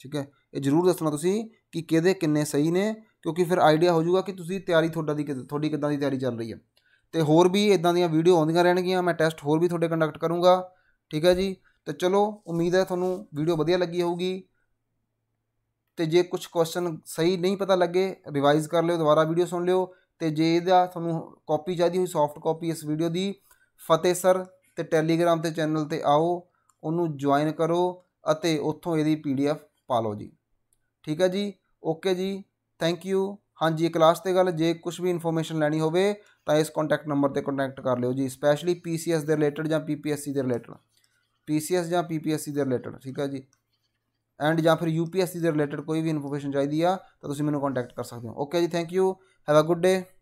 ਠੀਕ ਹੈ ਇਹ ਜ਼ਰੂਰ ਦੱਸਣਾ ਤੁਸੀਂ ਕਿ ਕਿਹਦੇ ਕਿੰਨੇ ਸਹੀ ਨੇ ਕਿਉਂਕਿ ਫਿਰ ਆਈਡੀਆ ਹੋ ਜਾਊਗਾ ਕਿ ਤੁਸੀਂ ਤਿਆਰੀ ਤੁਹਾਡਾ ਦੀ ਤੁਹਾਡੀ ਕਿਦਾਂ ਦੀ ਤਿਆਰੀ ਚੱਲ ਰਹੀ ਹੈ ਤੇ ਹੋਰ ਵੀ ਇਦਾਂ ਦੀਆਂ ਵੀਡੀਓ ਆਉਂਦੀਆਂ ਰਹਿਣਗੀਆਂ ਮੈਂ ਟੈਸਟ ਹੋਰ ਵੀ ਤੁਹਾਡੇ ਕੰਡਕਟ ਕਰੂੰਗਾ ਠੀਕ ਹੈ ਜੀ ਤੇ ਚਲੋ ਉਮੀਦ ਹੈ ਤੁਹਾਨੂੰ ਵੀਡੀਓ ਵਧੀਆ ਲੱਗੀ ਹੋਊਗੀ ਤੇ ਜੇ ਕੁਝ ਕੁਐਸਚਨ ਸਹੀ ਨਹੀਂ ਪਤਾ ਲੱਗੇ ਰਿਵਾਈਜ਼ ਕਰ ਲਿਓ ਦੁਬਾਰਾ ਵੀਡੀਓ ਸੁਣ ਲਿਓ ਤੇ ਜੇ ਇਹਦਾ ਤੁਹਾਨੂੰ ਕਾਪੀ ਚਾਹੀਦੀ ਹੋਈ ਸੌਫਟ ਕਾਪੀ ਇਸ ਵੀਡੀਓ ਦੀ ਫਤਿਹ ਸਰ ਤੇ ਟੈਲੀਗ੍ਰਾਮ ਤੇ ਚੈਨਲ ਤੇ ਆਓ ਉਹਨੂੰ ਜੁਆਇਨ ਕਰੋ ਅਤੇ ਉੱਥੋਂ ਇਹਦੀ ਪੀਡੀਐਫ ਪਾ ਲਓ ਜੀ ਠੀਕ ਹੈ ਜੀ ਓਕੇ ਜੀ ਥੈਂਕ ਯੂ ਹਾਂਜੀ ਕਲਾਸ ਤੇ ਗੱਲ ਜੇ ਕੁਝ ਵੀ ਇਨਫੋਰਮੇਸ਼ਨ ਲੈਣੀ ਹੋਵੇ ਤਾਂ ਇਸ ਕੰਟੈਕਟ ਨੰਬਰ ਤੇ ਕੰਟੈਕਟ ਕਰ ਲਿਓ ਜੀ ਸਪੈਸ਼ਲੀ ਪੀਸੀਐਸ ਦੇ ਰਿਲੇਟਡ ਜਾਂ ਪੀਪੀਐਸਸੀ ਦੇ ਰਿਲੇਟਡ ਪੀਸੀਐਸ ਜਾਂ ਪੀਪੀਐਸਸੀ ਦੇ ਰਿਲੇਟਡ ਠੀਕ ਹੈ ਜੀ ਐਂਡ ਜਾਂ ਫਿਰ ਯੂਪੀਐਸਸੀ ਦੇ ਰਿਲੇਟਡ ਕੋਈ ਵੀ ਇਨਫੋਰਮੇਸ਼ਨ ਚਾਹੀਦੀ ਆ ਤਾਂ ਤੁਸੀਂ ਮੈਨੂੰ ਕੰਟੈਕਟ ਕਰ ਸਕਦੇ ਹੋ ਓਕੇ ਜੀ thank you have a good day